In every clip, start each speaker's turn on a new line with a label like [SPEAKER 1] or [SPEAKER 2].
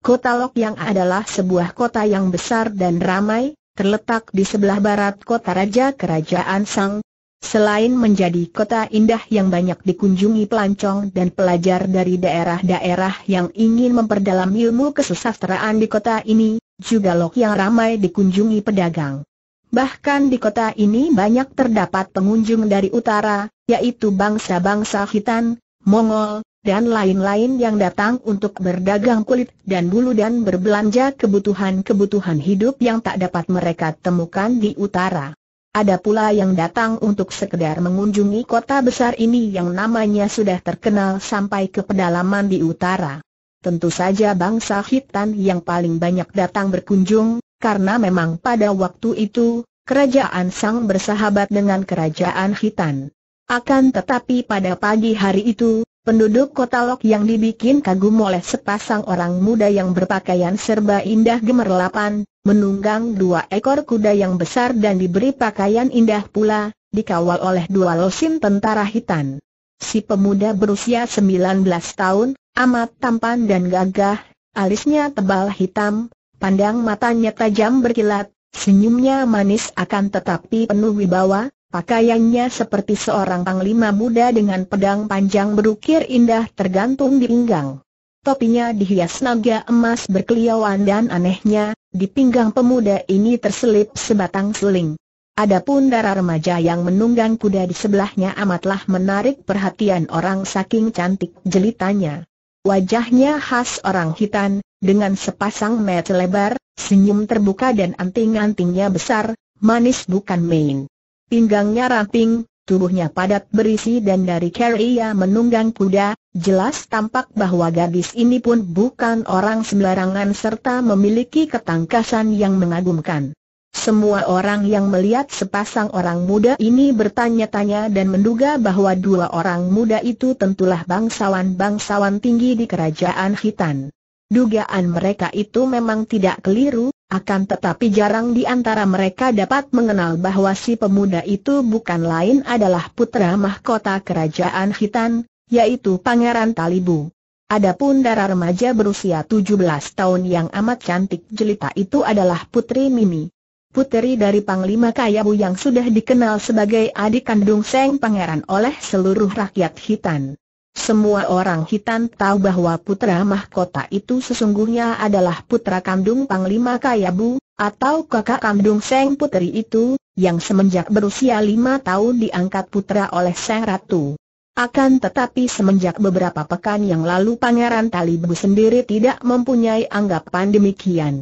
[SPEAKER 1] Kota Lok yang adalah sebuah kota yang besar dan ramai, terletak di sebelah barat kota Raja Kerajaan Sang. Selain menjadi kota indah yang banyak dikunjungi pelancong dan pelajar dari daerah-daerah yang ingin memperdalam ilmu kesusastraan di kota ini, juga Lok yang ramai dikunjungi pedagang. Bahkan di kota ini banyak terdapat pengunjung dari utara, yaitu bangsa-bangsa Hitan, Mongol, dan lain-lain yang datang untuk berdagang kulit dan bulu dan berbelanja kebutuhan-kebutuhan hidup yang tak dapat mereka temukan di utara. Ada pula yang datang untuk sekedar mengunjungi kota besar ini yang namanya sudah terkenal sampai ke pedalaman di utara. Tentu saja bangsa Hitan yang paling banyak datang berkunjung, karena memang pada waktu itu, kerajaan Sang bersahabat dengan kerajaan Hitan. Akan tetapi pada pagi hari itu, Penduduk kota Lok yang dibikin kagum oleh sepasang orang muda yang berpakaian serba indah gemerlapan, menunggang dua ekor kuda yang besar dan diberi pakaian indah pula, dikawal oleh dua losin tentara hitam. Si pemuda berusia 19 tahun, amat tampan dan gagah, alisnya tebal hitam, pandang matanya tajam berkilat, senyumnya manis akan tetapi penuh wibawa, Pakaiannya seperti seorang panglima muda dengan pedang panjang berukir indah tergantung di pinggang. Topinya dihias naga emas berkeliauan dan anehnya, di pinggang pemuda ini terselip sebatang seling. Adapun darah remaja yang menunggang kuda di sebelahnya amatlah menarik perhatian orang saking cantik jelitanya. Wajahnya khas orang hitam, dengan sepasang mata lebar, senyum terbuka dan anting-antingnya besar, manis bukan main. Pinggangnya ramping, tubuhnya padat berisi dan dari ia menunggang kuda, jelas tampak bahwa gadis ini pun bukan orang sembarangan serta memiliki ketangkasan yang mengagumkan. Semua orang yang melihat sepasang orang muda ini bertanya-tanya dan menduga bahwa dua orang muda itu tentulah bangsawan-bangsawan tinggi di kerajaan Hitan. Dugaan mereka itu memang tidak keliru, akan tetapi jarang di antara mereka dapat mengenal bahwa si pemuda itu bukan lain adalah putra mahkota kerajaan Hitan, yaitu Pangeran Talibu. Adapun darah remaja berusia 17 tahun yang amat cantik jelita itu adalah Putri Mimi. Putri dari Panglima Kayabu yang sudah dikenal sebagai adik kandung Seng Pangeran oleh seluruh rakyat Hitan. Semua orang hitam tahu bahwa putra mahkota itu sesungguhnya adalah putra kandung Panglima Kayabu, atau kakak kandung Seng Putri itu, yang semenjak berusia lima tahun diangkat putra oleh Seng Ratu. Akan tetapi semenjak beberapa pekan yang lalu Pangeran Talibu sendiri tidak mempunyai anggapan demikian.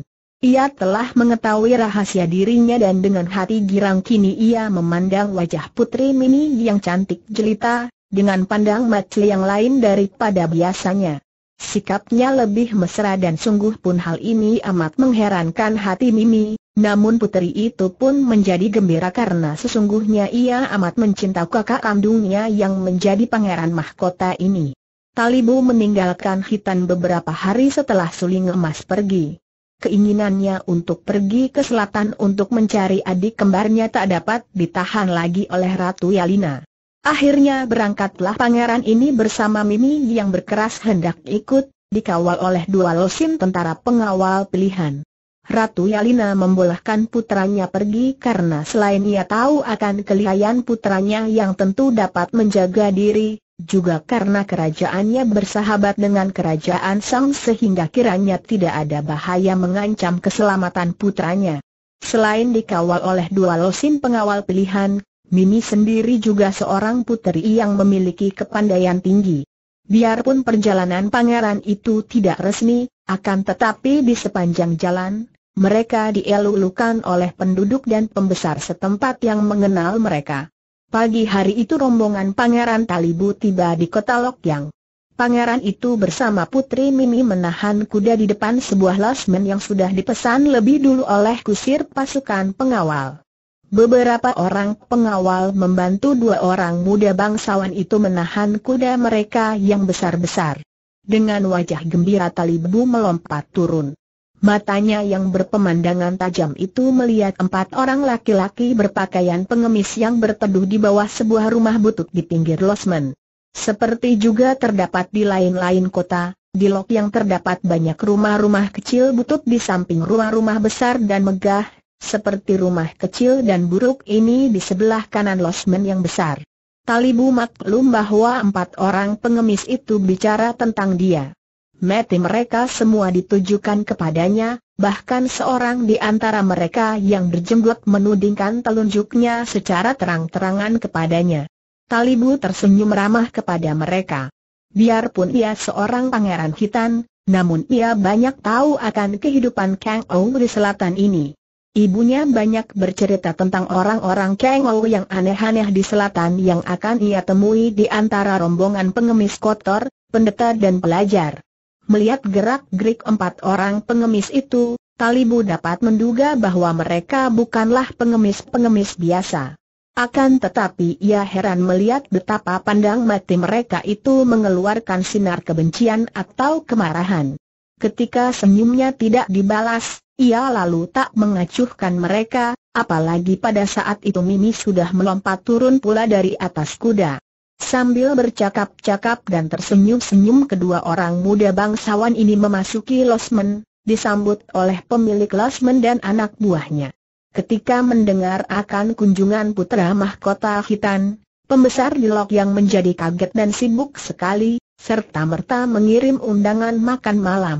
[SPEAKER 1] Ia telah mengetahui rahasia dirinya dan dengan hati girang kini ia memandang wajah Putri Mini yang cantik jelita, dengan pandang mata yang lain daripada biasanya. Sikapnya lebih mesra dan sungguh pun hal ini amat mengherankan hati Mimi, namun putri itu pun menjadi gembira karena sesungguhnya ia amat mencinta kakak kandungnya yang menjadi pangeran mahkota ini. Talibu meninggalkan Hitan beberapa hari setelah suling emas pergi. Keinginannya untuk pergi ke selatan untuk mencari adik kembarnya tak dapat ditahan lagi oleh Ratu Yalina. Akhirnya berangkatlah pangeran ini bersama Mimi yang berkeras hendak ikut, dikawal oleh dua losin tentara pengawal pilihan. Ratu Yalina membolehkan putranya pergi karena selain ia tahu akan kelihayan putranya yang tentu dapat menjaga diri, juga karena kerajaannya bersahabat dengan kerajaan Sang sehingga kiranya tidak ada bahaya mengancam keselamatan putranya. Selain dikawal oleh dua losin pengawal pilihan, Mimi sendiri juga seorang puteri yang memiliki kepandaian tinggi. Biarpun perjalanan pangeran itu tidak resmi, akan tetapi di sepanjang jalan, mereka dielulukan oleh penduduk dan pembesar setempat yang mengenal mereka. Pagi hari itu rombongan pangeran Talibu tiba di kota Lokyang. Pangeran itu bersama Putri Mimi menahan kuda di depan sebuah lasmen yang sudah dipesan lebih dulu oleh kusir pasukan pengawal. Beberapa orang pengawal membantu dua orang muda bangsawan itu menahan kuda mereka yang besar-besar. Dengan wajah gembira Talibu melompat turun. Matanya yang berpemandangan tajam itu melihat empat orang laki-laki berpakaian pengemis yang berteduh di bawah sebuah rumah butut di pinggir losmen. Seperti juga terdapat di lain-lain kota, di lok yang terdapat banyak rumah-rumah kecil butut di samping rumah-rumah besar dan megah seperti rumah kecil dan buruk ini di sebelah kanan losmen yang besar. Talibu maklum bahwa empat orang pengemis itu bicara tentang dia. Mati mereka semua ditujukan kepadanya, bahkan seorang di antara mereka yang berjenggot menudingkan telunjuknya secara terang-terangan kepadanya. Talibu tersenyum ramah kepada mereka. Biarpun ia seorang pangeran hitam, namun ia banyak tahu akan kehidupan Kang Ong di selatan ini. Ibunya banyak bercerita tentang orang-orang Kengou yang aneh-aneh di selatan yang akan ia temui di antara rombongan pengemis kotor, pendeta dan pelajar. Melihat gerak-gerik empat orang pengemis itu, Talibu dapat menduga bahwa mereka bukanlah pengemis-pengemis biasa. Akan tetapi ia heran melihat betapa pandang mati mereka itu mengeluarkan sinar kebencian atau kemarahan ketika senyumnya tidak dibalas, ia lalu tak mengacuhkan mereka, apalagi pada saat itu Mimi sudah melompat turun pula dari atas kuda. Sambil bercakap-cakap dan tersenyum-senyum kedua orang muda bangsawan ini memasuki losmen, disambut oleh pemilik losmen dan anak buahnya. Ketika mendengar akan kunjungan putra mahkota Khitan, pembesar Lok yang menjadi kaget dan sibuk sekali, serta-merta mengirim undangan makan malam.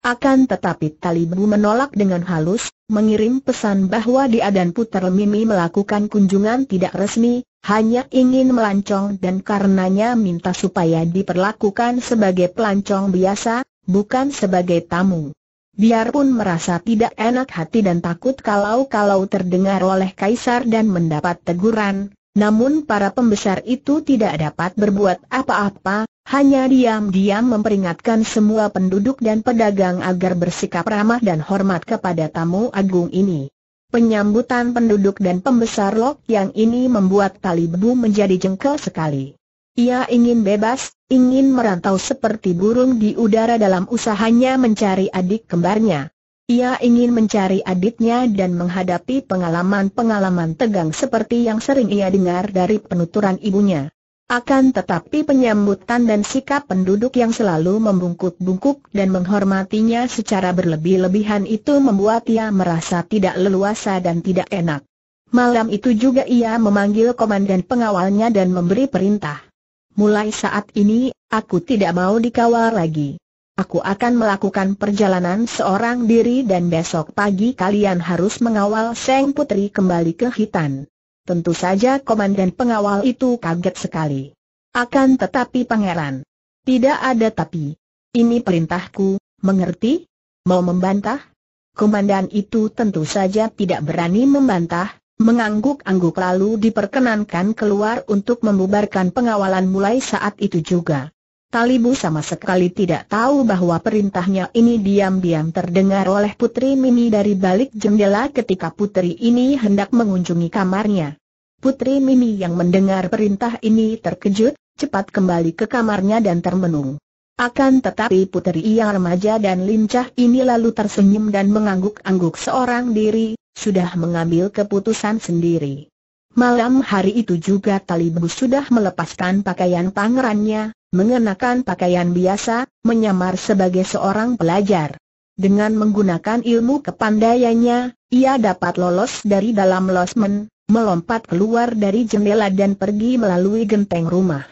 [SPEAKER 1] Akan tetapi Talibu menolak dengan halus, mengirim pesan bahwa dia dan Puter Mimi melakukan kunjungan tidak resmi, hanya ingin melancong dan karenanya minta supaya diperlakukan sebagai pelancong biasa, bukan sebagai tamu. Biarpun merasa tidak enak hati dan takut kalau-kalau terdengar oleh Kaisar dan mendapat teguran, namun para pembesar itu tidak dapat berbuat apa-apa, hanya diam-diam memperingatkan semua penduduk dan pedagang agar bersikap ramah dan hormat kepada tamu agung ini. Penyambutan penduduk dan pembesar Lok yang ini membuat Talibu menjadi jengkel sekali. Ia ingin bebas, ingin merantau seperti burung di udara dalam usahanya mencari adik kembarnya. Ia ingin mencari adiknya dan menghadapi pengalaman-pengalaman tegang seperti yang sering ia dengar dari penuturan ibunya. Akan tetapi penyambutan dan sikap penduduk yang selalu membungkuk-bungkuk dan menghormatinya secara berlebih-lebihan itu membuat ia merasa tidak leluasa dan tidak enak. Malam itu juga ia memanggil komandan pengawalnya dan memberi perintah. Mulai saat ini, aku tidak mau dikawal lagi. Aku akan melakukan perjalanan seorang diri dan besok pagi kalian harus mengawal Seng Putri kembali ke Hitan. Tentu saja komandan pengawal itu kaget sekali. Akan tetapi pangeran. Tidak ada tapi. Ini perintahku, mengerti? Mau membantah? Komandan itu tentu saja tidak berani membantah, mengangguk-angguk lalu diperkenankan keluar untuk membubarkan pengawalan mulai saat itu juga. Talibu sama sekali tidak tahu bahwa perintahnya ini diam-diam terdengar oleh Putri mini dari balik jendela ketika Putri ini hendak mengunjungi kamarnya. Putri Mimi yang mendengar perintah ini terkejut, cepat kembali ke kamarnya dan termenung. Akan tetapi putri yang remaja dan lincah ini lalu tersenyum dan mengangguk-angguk seorang diri, sudah mengambil keputusan sendiri. Malam hari itu juga Talibu sudah melepaskan pakaian pangerannya, mengenakan pakaian biasa, menyamar sebagai seorang pelajar. Dengan menggunakan ilmu kepandaiannya, ia dapat lolos dari dalam losmen, melompat keluar dari jendela dan pergi melalui genteng rumah.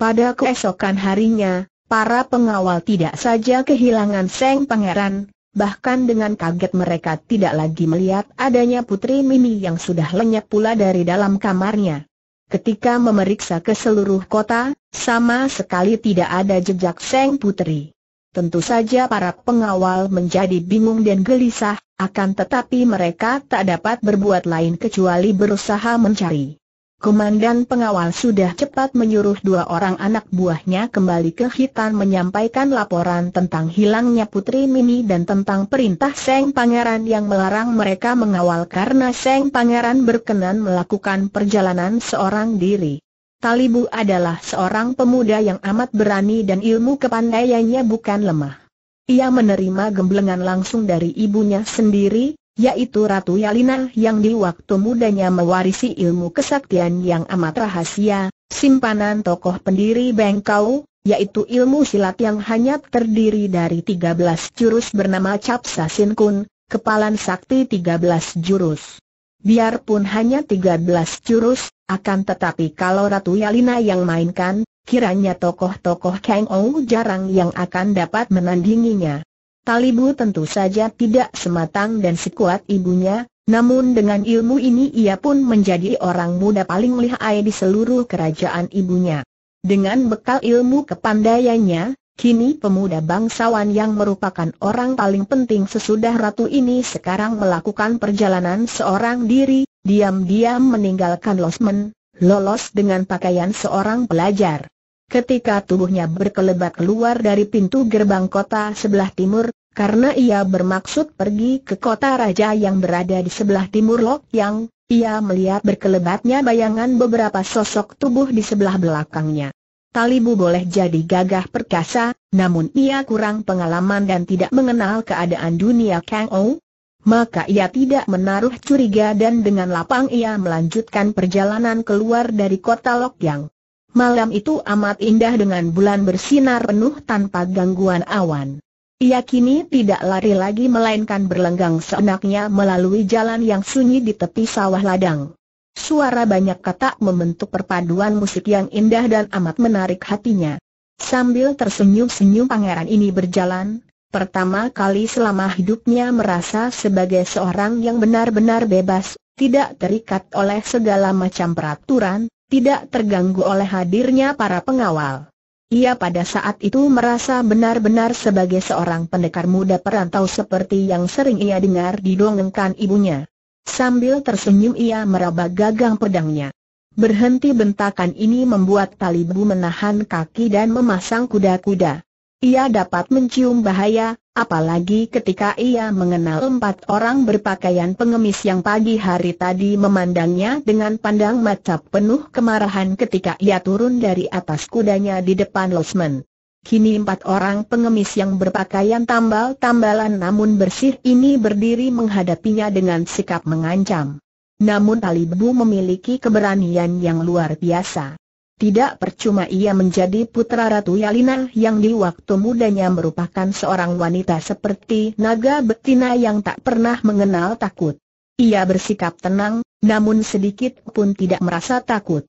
[SPEAKER 1] Pada keesokan harinya, para pengawal tidak saja kehilangan Seng Pangeran, bahkan dengan kaget mereka tidak lagi melihat adanya Putri Mimi yang sudah lenyap pula dari dalam kamarnya. Ketika memeriksa ke seluruh kota, sama sekali tidak ada jejak Seng Putri. Tentu saja para pengawal menjadi bingung dan gelisah, akan tetapi mereka tak dapat berbuat lain kecuali berusaha mencari. Komandan pengawal sudah cepat menyuruh dua orang anak buahnya kembali ke Hitan menyampaikan laporan tentang hilangnya Putri Mimi dan tentang perintah Seng Pangeran yang melarang mereka mengawal karena Seng Pangeran berkenan melakukan perjalanan seorang diri. Talibu adalah seorang pemuda yang amat berani dan ilmu kepandaiannya bukan lemah. Ia menerima gemblengan langsung dari ibunya sendiri, yaitu Ratu Yalina yang di waktu mudanya mewarisi ilmu kesaktian yang amat rahasia, simpanan tokoh pendiri Bengkau, yaitu ilmu silat yang hanya terdiri dari 13 jurus bernama Capsa Sinkun, kepalan sakti 13 jurus. Biarpun hanya 13 jurus, akan tetapi kalau Ratu Yalina yang mainkan, kiranya tokoh-tokoh Kang Ou jarang yang akan dapat menandinginya. Talibu tentu saja tidak sematang dan sekuat ibunya, namun dengan ilmu ini ia pun menjadi orang muda paling lihai di seluruh kerajaan ibunya. Dengan bekal ilmu kepandaiannya, Kini pemuda bangsawan yang merupakan orang paling penting sesudah ratu ini sekarang melakukan perjalanan seorang diri, diam-diam meninggalkan Losmen, lolos dengan pakaian seorang pelajar. Ketika tubuhnya berkelebat keluar dari pintu gerbang kota sebelah timur, karena ia bermaksud pergi ke kota raja yang berada di sebelah timur Lok Yang, ia melihat berkelebatnya bayangan beberapa sosok tubuh di sebelah belakangnya. Talibu boleh jadi gagah perkasa, namun ia kurang pengalaman dan tidak mengenal keadaan dunia Kang Ou. Maka ia tidak menaruh curiga dan dengan lapang ia melanjutkan perjalanan keluar dari kota Lokyang. Malam itu amat indah dengan bulan bersinar penuh tanpa gangguan awan. Ia kini tidak lari lagi melainkan berlenggang seenaknya melalui jalan yang sunyi di tepi sawah ladang. Suara banyak kata membentuk perpaduan musik yang indah dan amat menarik hatinya. Sambil tersenyum-senyum pangeran ini berjalan, pertama kali selama hidupnya merasa sebagai seorang yang benar-benar bebas, tidak terikat oleh segala macam peraturan, tidak terganggu oleh hadirnya para pengawal. Ia pada saat itu merasa benar-benar sebagai seorang pendekar muda perantau seperti yang sering ia dengar didongengkan ibunya. Sambil tersenyum ia meraba gagang pedangnya. Berhenti bentakan ini membuat Talibu menahan kaki dan memasang kuda-kuda. Ia dapat mencium bahaya, apalagi ketika ia mengenal empat orang berpakaian pengemis yang pagi hari tadi memandangnya dengan pandang mata penuh kemarahan ketika ia turun dari atas kudanya di depan Losman. Kini empat orang pengemis yang berpakaian tambal-tambalan namun bersih ini berdiri menghadapinya dengan sikap mengancam. Namun Talibu memiliki keberanian yang luar biasa. Tidak percuma ia menjadi putra Ratu Yalina yang di waktu mudanya merupakan seorang wanita seperti naga betina yang tak pernah mengenal takut. Ia bersikap tenang, namun sedikit pun tidak merasa takut.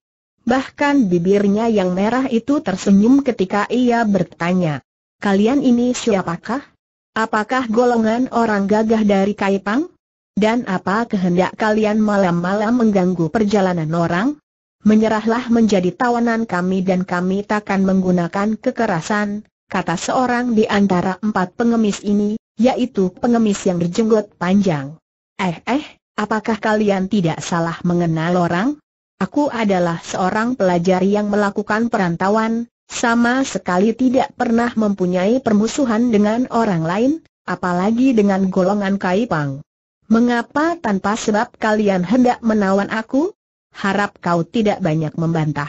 [SPEAKER 1] Bahkan bibirnya yang merah itu tersenyum ketika ia bertanya. Kalian ini siapakah? Apakah golongan orang gagah dari Kaipang? Dan apa kehendak kalian malam-malam mengganggu perjalanan orang? Menyerahlah menjadi tawanan kami dan kami takkan menggunakan kekerasan, kata seorang di antara empat pengemis ini, yaitu pengemis yang berjenggot panjang. Eh eh, apakah kalian tidak salah mengenal orang? Aku adalah seorang pelajar yang melakukan perantauan, sama sekali tidak pernah mempunyai permusuhan dengan orang lain, apalagi dengan golongan Kaipang. Mengapa tanpa sebab kalian hendak menawan aku? Harap kau tidak banyak membantah.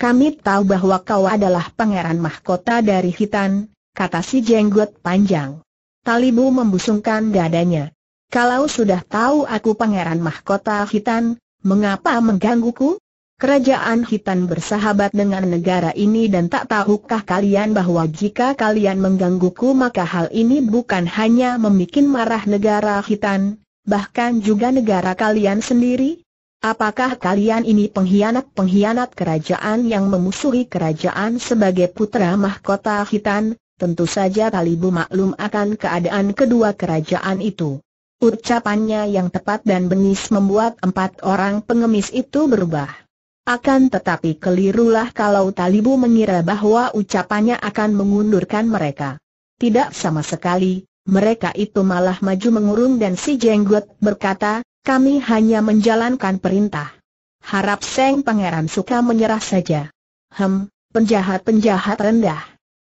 [SPEAKER 1] Kami tahu bahwa kau adalah pangeran mahkota dari Hitan, kata si jenggot panjang. Talibu membusungkan dadanya. Kalau sudah tahu aku pangeran mahkota Hitan, Mengapa menggangguku? Kerajaan Hitan bersahabat dengan negara ini dan tak tahukah kalian bahwa jika kalian menggangguku maka hal ini bukan hanya membuat marah negara Hitan, bahkan juga negara kalian sendiri? Apakah kalian ini pengkhianat-pengkhianat kerajaan yang memusuhi kerajaan sebagai putra mahkota Hitan? Tentu saja Talibu maklum akan keadaan kedua kerajaan itu. Ucapannya yang tepat dan bengis membuat empat orang pengemis itu berubah. Akan tetapi kelirulah kalau Talibu mengira bahwa ucapannya akan mengundurkan mereka. Tidak sama sekali, mereka itu malah maju mengurung dan si Jenggot berkata, kami hanya menjalankan perintah. Harap Seng Pangeran suka menyerah saja. Hem, penjahat-penjahat rendah.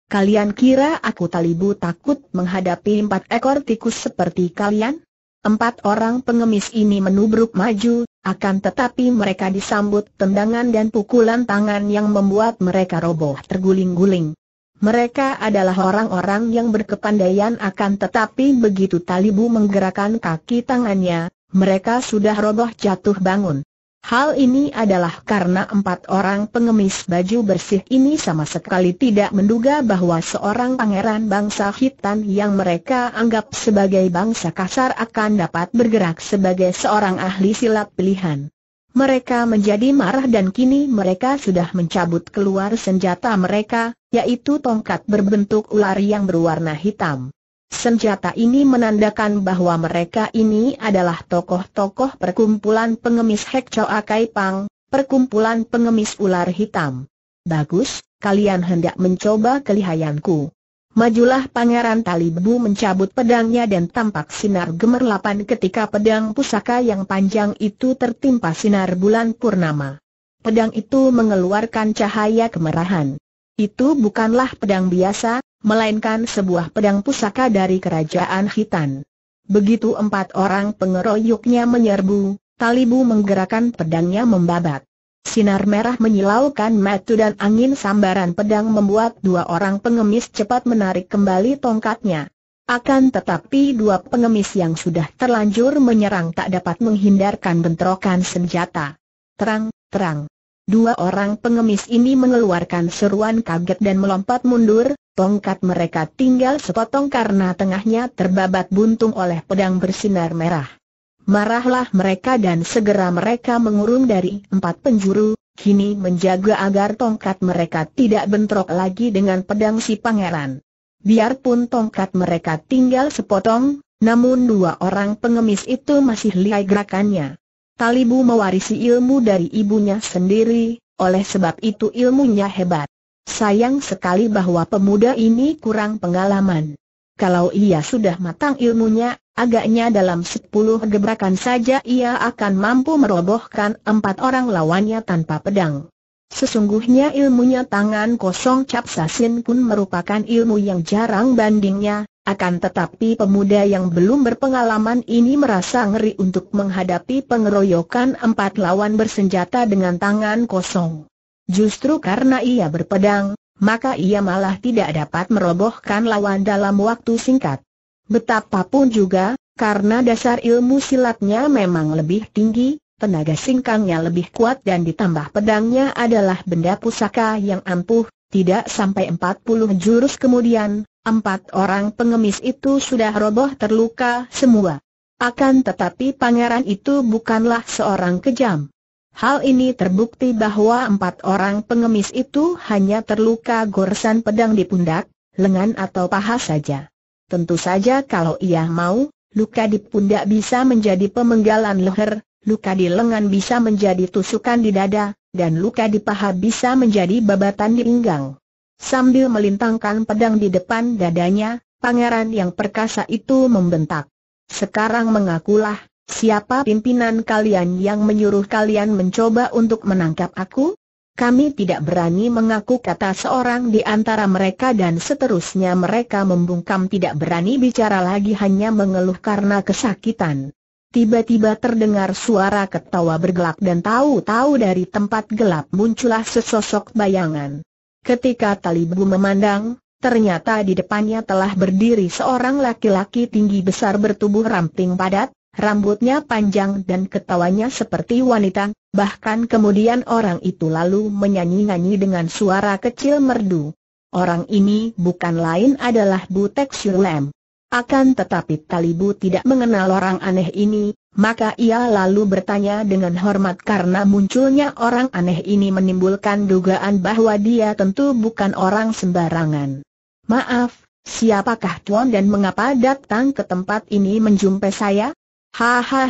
[SPEAKER 1] Kalian kira aku talibu takut menghadapi empat ekor tikus seperti kalian? Empat orang pengemis ini menubruk maju, akan tetapi mereka disambut tendangan dan pukulan tangan yang membuat mereka roboh terguling-guling. Mereka adalah orang-orang yang berkepandaian akan tetapi begitu Talibu menggerakkan kaki tangannya, mereka sudah roboh jatuh bangun. Hal ini adalah karena empat orang pengemis baju bersih ini sama sekali tidak menduga bahwa seorang pangeran bangsa hitam yang mereka anggap sebagai bangsa kasar akan dapat bergerak sebagai seorang ahli silat pilihan. Mereka menjadi marah dan kini mereka sudah mencabut keluar senjata mereka, yaitu tongkat berbentuk ular yang berwarna hitam. Senjata ini menandakan bahwa mereka ini adalah tokoh-tokoh perkumpulan pengemis Hek akai Kai Pang, perkumpulan pengemis ular hitam. Bagus, kalian hendak mencoba kelihayanku. Majulah Pangeran Talibu mencabut pedangnya dan tampak sinar gemerlapan ketika pedang pusaka yang panjang itu tertimpa sinar bulan purnama. Pedang itu mengeluarkan cahaya kemerahan. Itu bukanlah pedang biasa, melainkan sebuah pedang pusaka dari kerajaan hitan. Begitu empat orang pengeroyoknya menyerbu, Talibu menggerakkan pedangnya membabat. Sinar merah menyilaukan mata dan angin sambaran pedang membuat dua orang pengemis cepat menarik kembali tongkatnya. Akan tetapi dua pengemis yang sudah terlanjur menyerang tak dapat menghindarkan bentrokan senjata. Terang, terang. Dua orang pengemis ini mengeluarkan seruan kaget dan melompat mundur, tongkat mereka tinggal sepotong karena tengahnya terbabat buntung oleh pedang bersinar merah. Marahlah mereka dan segera mereka mengurung dari empat penjuru, kini menjaga agar tongkat mereka tidak bentrok lagi dengan pedang si pangeran. Biarpun tongkat mereka tinggal sepotong, namun dua orang pengemis itu masih lihai gerakannya. Talibu mewarisi ilmu dari ibunya sendiri, oleh sebab itu ilmunya hebat. Sayang sekali bahwa pemuda ini kurang pengalaman. Kalau ia sudah matang ilmunya, agaknya dalam sepuluh gebrakan saja ia akan mampu merobohkan empat orang lawannya tanpa pedang. Sesungguhnya ilmunya tangan kosong Cap Sasin pun merupakan ilmu yang jarang bandingnya, akan tetapi pemuda yang belum berpengalaman ini merasa ngeri untuk menghadapi pengeroyokan empat lawan bersenjata dengan tangan kosong. Justru karena ia berpedang, maka ia malah tidak dapat merobohkan lawan dalam waktu singkat. Betapapun juga, karena dasar ilmu silatnya memang lebih tinggi, tenaga singkangnya lebih kuat dan ditambah pedangnya adalah benda pusaka yang ampuh, tidak sampai 40 jurus kemudian, empat orang pengemis itu sudah roboh terluka semua. Akan tetapi pangeran itu bukanlah seorang kejam. Hal ini terbukti bahwa empat orang pengemis itu hanya terluka goresan pedang di pundak, lengan atau paha saja. Tentu saja kalau ia mau, luka di pundak bisa menjadi pemenggalan leher, luka di lengan bisa menjadi tusukan di dada, dan luka di paha bisa menjadi babatan di pinggang. Sambil melintangkan pedang di depan dadanya, pangeran yang perkasa itu membentak. Sekarang mengakulah, Siapa pimpinan kalian yang menyuruh kalian mencoba untuk menangkap aku? Kami tidak berani mengaku kata seorang di antara mereka dan seterusnya mereka membungkam tidak berani bicara lagi hanya mengeluh karena kesakitan. Tiba-tiba terdengar suara ketawa bergelak dan tahu-tahu dari tempat gelap muncullah sesosok bayangan. Ketika Talibu memandang, ternyata di depannya telah berdiri seorang laki-laki tinggi besar bertubuh ramping padat, rambutnya panjang dan ketawanya seperti wanita, bahkan kemudian orang itu lalu menyanyi-nyanyi dengan suara kecil merdu. Orang ini bukan lain adalah Butek Shulem. Akan tetapi Talibu tidak mengenal orang aneh ini, maka ia lalu bertanya dengan hormat karena munculnya orang aneh ini menimbulkan dugaan bahwa dia tentu bukan orang sembarangan. Maaf, siapakah Tuan dan mengapa datang ke tempat ini menjumpai saya? Hahaha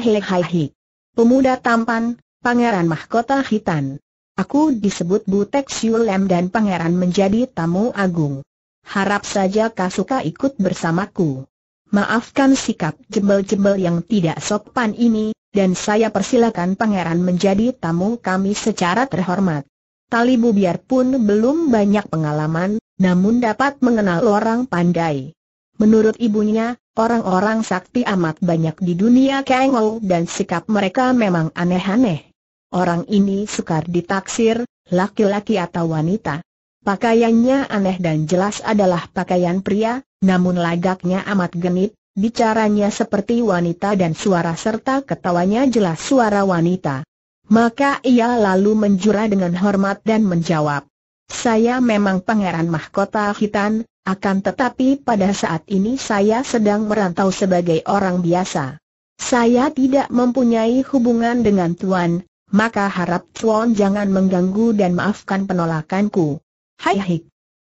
[SPEAKER 1] Pemuda tampan, Pangeran Mahkota hitam. Aku disebut Butek Siulem dan pangeran menjadi tamu agung. Harap saja Kasuka ikut bersamaku. Maafkan sikap jebel-jebel yang tidak sopan ini, dan saya persilakan pangeran menjadi tamu kami secara terhormat. Tali Talibu biarpun belum banyak pengalaman, namun dapat mengenal orang pandai. Menurut ibunya, Orang-orang sakti amat banyak di dunia Kengou dan sikap mereka memang aneh-aneh. Orang ini sukar ditaksir, laki-laki atau wanita. Pakaiannya aneh dan jelas adalah pakaian pria, namun lagaknya amat genit, bicaranya seperti wanita dan suara serta ketawanya jelas suara wanita. Maka ia lalu menjura dengan hormat dan menjawab, saya memang pangeran mahkota hitan, akan tetapi pada saat ini saya sedang merantau sebagai orang biasa. Saya tidak mempunyai hubungan dengan Tuan, maka harap Tuan jangan mengganggu dan maafkan penolakanku. Hai hai.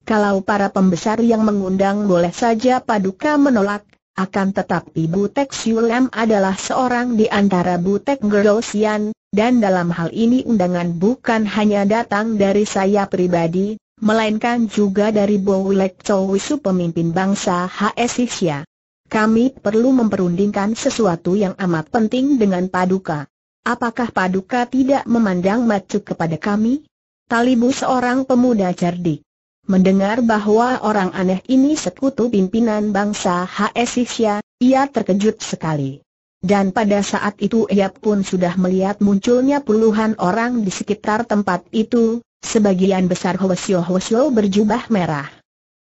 [SPEAKER 1] Kalau para pembesar yang mengundang boleh saja paduka menolak, akan tetapi Butek Siulam adalah seorang di antara Butek Gerosian, dan dalam hal ini undangan bukan hanya datang dari saya pribadi, melainkan juga dari Bowilek Chowisu pemimpin bangsa HS Kami perlu memperundingkan sesuatu yang amat penting dengan Paduka. Apakah Paduka tidak memandang macu kepada kami? Talibu seorang pemuda cerdik. Mendengar bahwa orang aneh ini sekutu pimpinan bangsa H.S. ia terkejut sekali. Dan pada saat itu ia pun sudah melihat munculnya puluhan orang di sekitar tempat itu, sebagian besar Hwasyo-Hwasyo berjubah merah.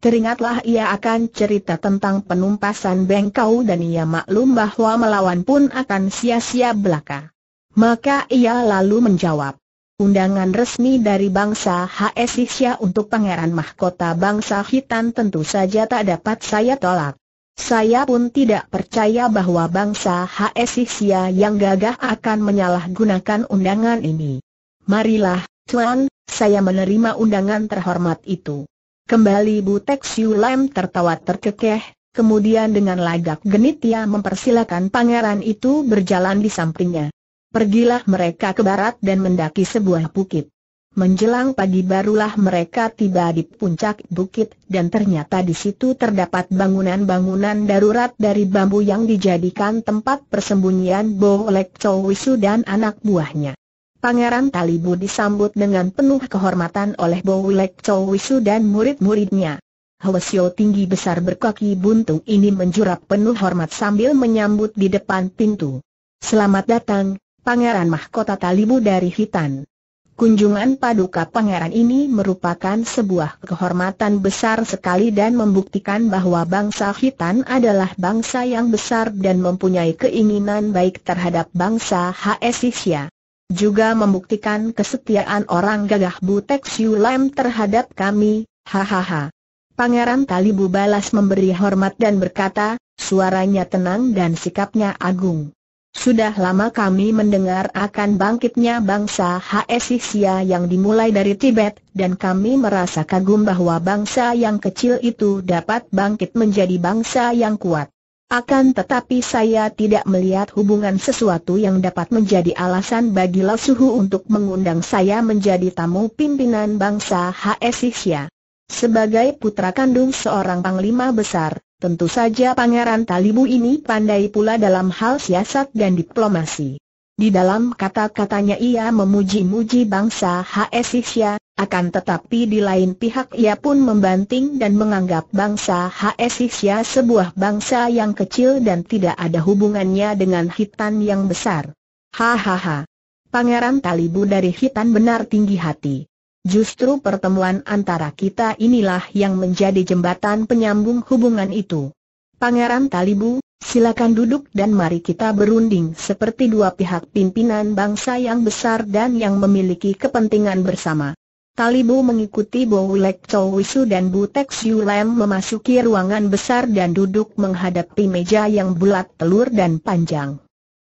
[SPEAKER 1] Teringatlah ia akan cerita tentang penumpasan bengkau dan ia maklum bahwa melawan pun akan sia-sia belaka. Maka ia lalu menjawab, Undangan resmi dari bangsa HS untuk Pangeran Mahkota Bangsa Hitan tentu saja tak dapat saya tolak. Saya pun tidak percaya bahwa bangsa HS yang gagah akan menyalahgunakan undangan ini. Marilah, Tuan, saya menerima undangan terhormat itu. Kembali Butek Siu Lam tertawa terkekeh, kemudian dengan lagak genit ia mempersilakan pangeran itu berjalan di sampingnya. Pergilah mereka ke barat dan mendaki sebuah bukit. Menjelang pagi barulah mereka tiba di puncak bukit dan ternyata di situ terdapat bangunan-bangunan darurat dari bambu yang dijadikan tempat persembunyian Bo Chow Wisu dan anak buahnya. Pangeran Talibu disambut dengan penuh kehormatan oleh Bo Chow Wisu dan murid-muridnya. Hwasyo tinggi besar berkaki buntu ini menjurap penuh hormat sambil menyambut di depan pintu. Selamat datang, Pangeran Mahkota Talibu dari Hitan. Kunjungan paduka pangeran ini merupakan sebuah kehormatan besar sekali dan membuktikan bahwa bangsa Hitan adalah bangsa yang besar dan mempunyai keinginan baik terhadap bangsa HS Juga membuktikan kesetiaan orang gagah Butek Siulam terhadap kami, hahaha. Pangeran Talibu balas memberi hormat dan berkata, suaranya tenang dan sikapnya agung. Sudah lama kami mendengar akan bangkitnya bangsa Hesitia yang dimulai dari Tibet, dan kami merasa kagum bahwa bangsa yang kecil itu dapat bangkit menjadi bangsa yang kuat. Akan tetapi saya tidak melihat hubungan sesuatu yang dapat menjadi alasan bagi Lao untuk mengundang saya menjadi tamu pimpinan bangsa Hesitia. Sebagai putra kandung seorang panglima besar, Tentu saja Pangeran Talibu ini pandai pula dalam hal siasat dan diplomasi. Di dalam kata-katanya ia memuji-muji bangsa HS akan tetapi di lain pihak ia pun membanting dan menganggap bangsa HS sebuah bangsa yang kecil dan tidak ada hubungannya dengan hitan yang besar. Hahaha. Pangeran Talibu dari hitan benar tinggi hati justru pertemuan antara kita inilah yang menjadi jembatan penyambung hubungan itu. Pangeran Talibu, silakan duduk dan mari kita berunding seperti dua pihak pimpinan bangsa yang besar dan yang memiliki kepentingan bersama. Talibu mengikuti Bo Wilek Chow Wisu dan Bu Tek Siu Lam memasuki ruangan besar dan duduk menghadapi meja yang bulat telur dan panjang.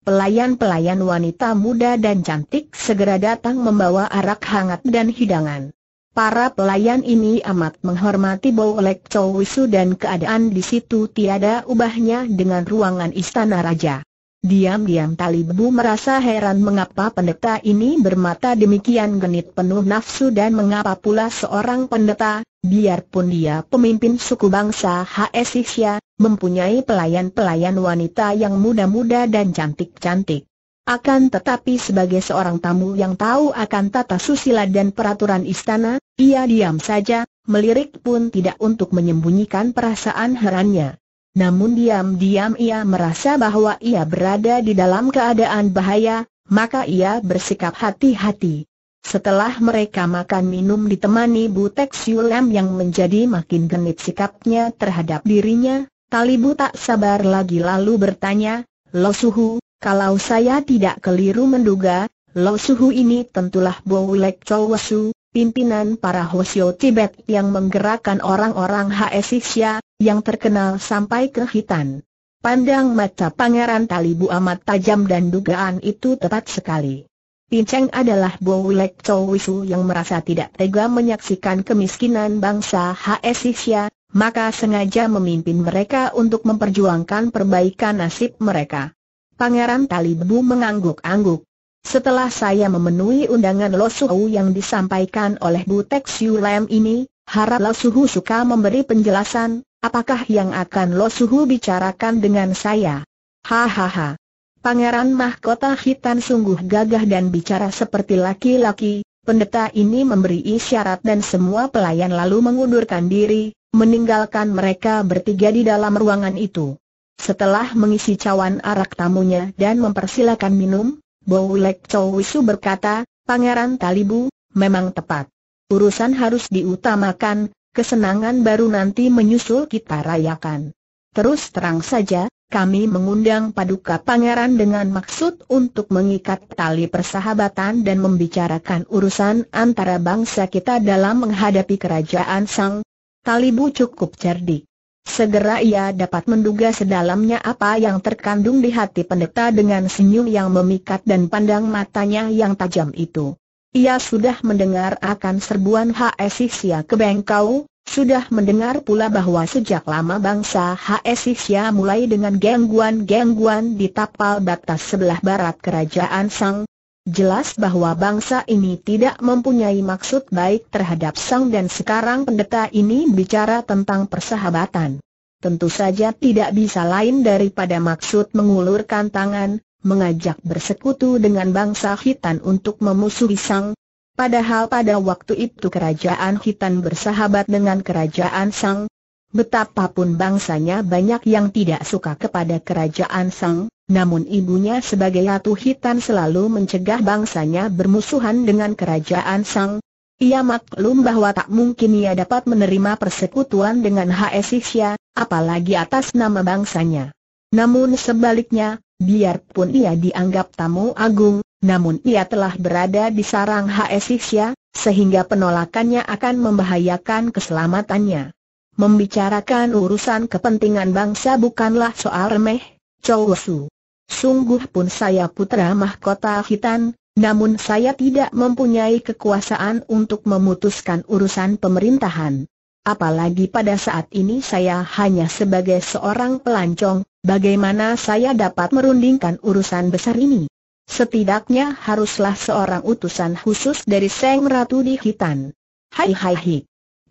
[SPEAKER 1] Pelayan-pelayan wanita muda dan cantik segera datang membawa arak hangat dan hidangan. Para pelayan ini amat menghormati Bolek Chowisu dan keadaan di situ tiada ubahnya dengan ruangan istana raja. Diam-diam Talibu merasa heran mengapa pendeta ini bermata demikian genit penuh nafsu dan mengapa pula seorang pendeta, biarpun dia pemimpin suku bangsa Hesisya, mempunyai pelayan-pelayan wanita yang muda-muda dan cantik-cantik. Akan tetapi sebagai seorang tamu yang tahu akan tata susila dan peraturan istana, ia diam saja, melirik pun tidak untuk menyembunyikan perasaan herannya namun diam-diam ia merasa bahwa ia berada di dalam keadaan bahaya, maka ia bersikap hati-hati. Setelah mereka makan minum ditemani Butek Siulem yang menjadi makin genit sikapnya terhadap dirinya, Talibu tak sabar lagi lalu bertanya, Lo Suhu, kalau saya tidak keliru menduga, Lo Suhu ini tentulah Boulek Chowasu, pimpinan para Hoshio Tibet yang menggerakkan orang-orang HSI Xia, yang terkenal sampai ke hitan. Pandang mata Pangeran Talibu amat tajam dan dugaan itu tepat sekali. Pinceng adalah Bowlek Chowisu yang merasa tidak tega menyaksikan kemiskinan bangsa HS maka sengaja memimpin mereka untuk memperjuangkan perbaikan nasib mereka. Pangeran Talibu mengangguk-angguk. Setelah saya memenuhi undangan Lo Suhu yang disampaikan oleh Butek Siu Lam ini, harap Lo Suhu suka memberi penjelasan, Apakah yang akan Lo Suhu bicarakan dengan saya? Hahaha. Pangeran Mahkota Hitam sungguh gagah dan bicara seperti laki-laki, pendeta ini memberi isyarat dan semua pelayan lalu mengundurkan diri, meninggalkan mereka bertiga di dalam ruangan itu. Setelah mengisi cawan arak tamunya dan mempersilakan minum, Bowlek Chowisu berkata, Pangeran Talibu, memang tepat. Urusan harus diutamakan, kesenangan baru nanti menyusul kita rayakan. Terus terang saja, kami mengundang Paduka Pangeran dengan maksud untuk mengikat tali persahabatan dan membicarakan urusan antara bangsa kita dalam menghadapi kerajaan Sang. Tali Talibu cukup cerdik. Segera ia dapat menduga sedalamnya apa yang terkandung di hati pendeta dengan senyum yang memikat dan pandang matanya yang tajam itu. Ia sudah mendengar akan serbuan Hsisia ke Bengkau, sudah mendengar pula bahwa sejak lama bangsa Hsisia mulai dengan gangguan-gangguan di tapal batas sebelah barat kerajaan Sang. Jelas bahwa bangsa ini tidak mempunyai maksud baik terhadap Sang dan sekarang pendeta ini bicara tentang persahabatan. Tentu saja tidak bisa lain daripada maksud mengulurkan tangan, mengajak bersekutu dengan bangsa Hitan untuk memusuhi Sang. Padahal pada waktu itu kerajaan Hitan bersahabat dengan kerajaan Sang. Betapapun bangsanya banyak yang tidak suka kepada kerajaan Sang, namun ibunya sebagai ratu Hitan selalu mencegah bangsanya bermusuhan dengan kerajaan Sang. Ia maklum bahwa tak mungkin ia dapat menerima persekutuan dengan HS apalagi atas nama bangsanya. Namun sebaliknya, Biarpun ia dianggap tamu agung, namun ia telah berada di sarang HS sehingga penolakannya akan membahayakan keselamatannya. Membicarakan urusan kepentingan bangsa bukanlah soal remeh, Chow Su. Sungguh pun saya putra mahkota Hitan, namun saya tidak mempunyai kekuasaan untuk memutuskan urusan pemerintahan. Apalagi pada saat ini saya hanya sebagai seorang pelancong, Bagaimana saya dapat merundingkan urusan besar ini? Setidaknya haruslah seorang utusan khusus dari Seng Ratu di Hitan. Hai hai hai.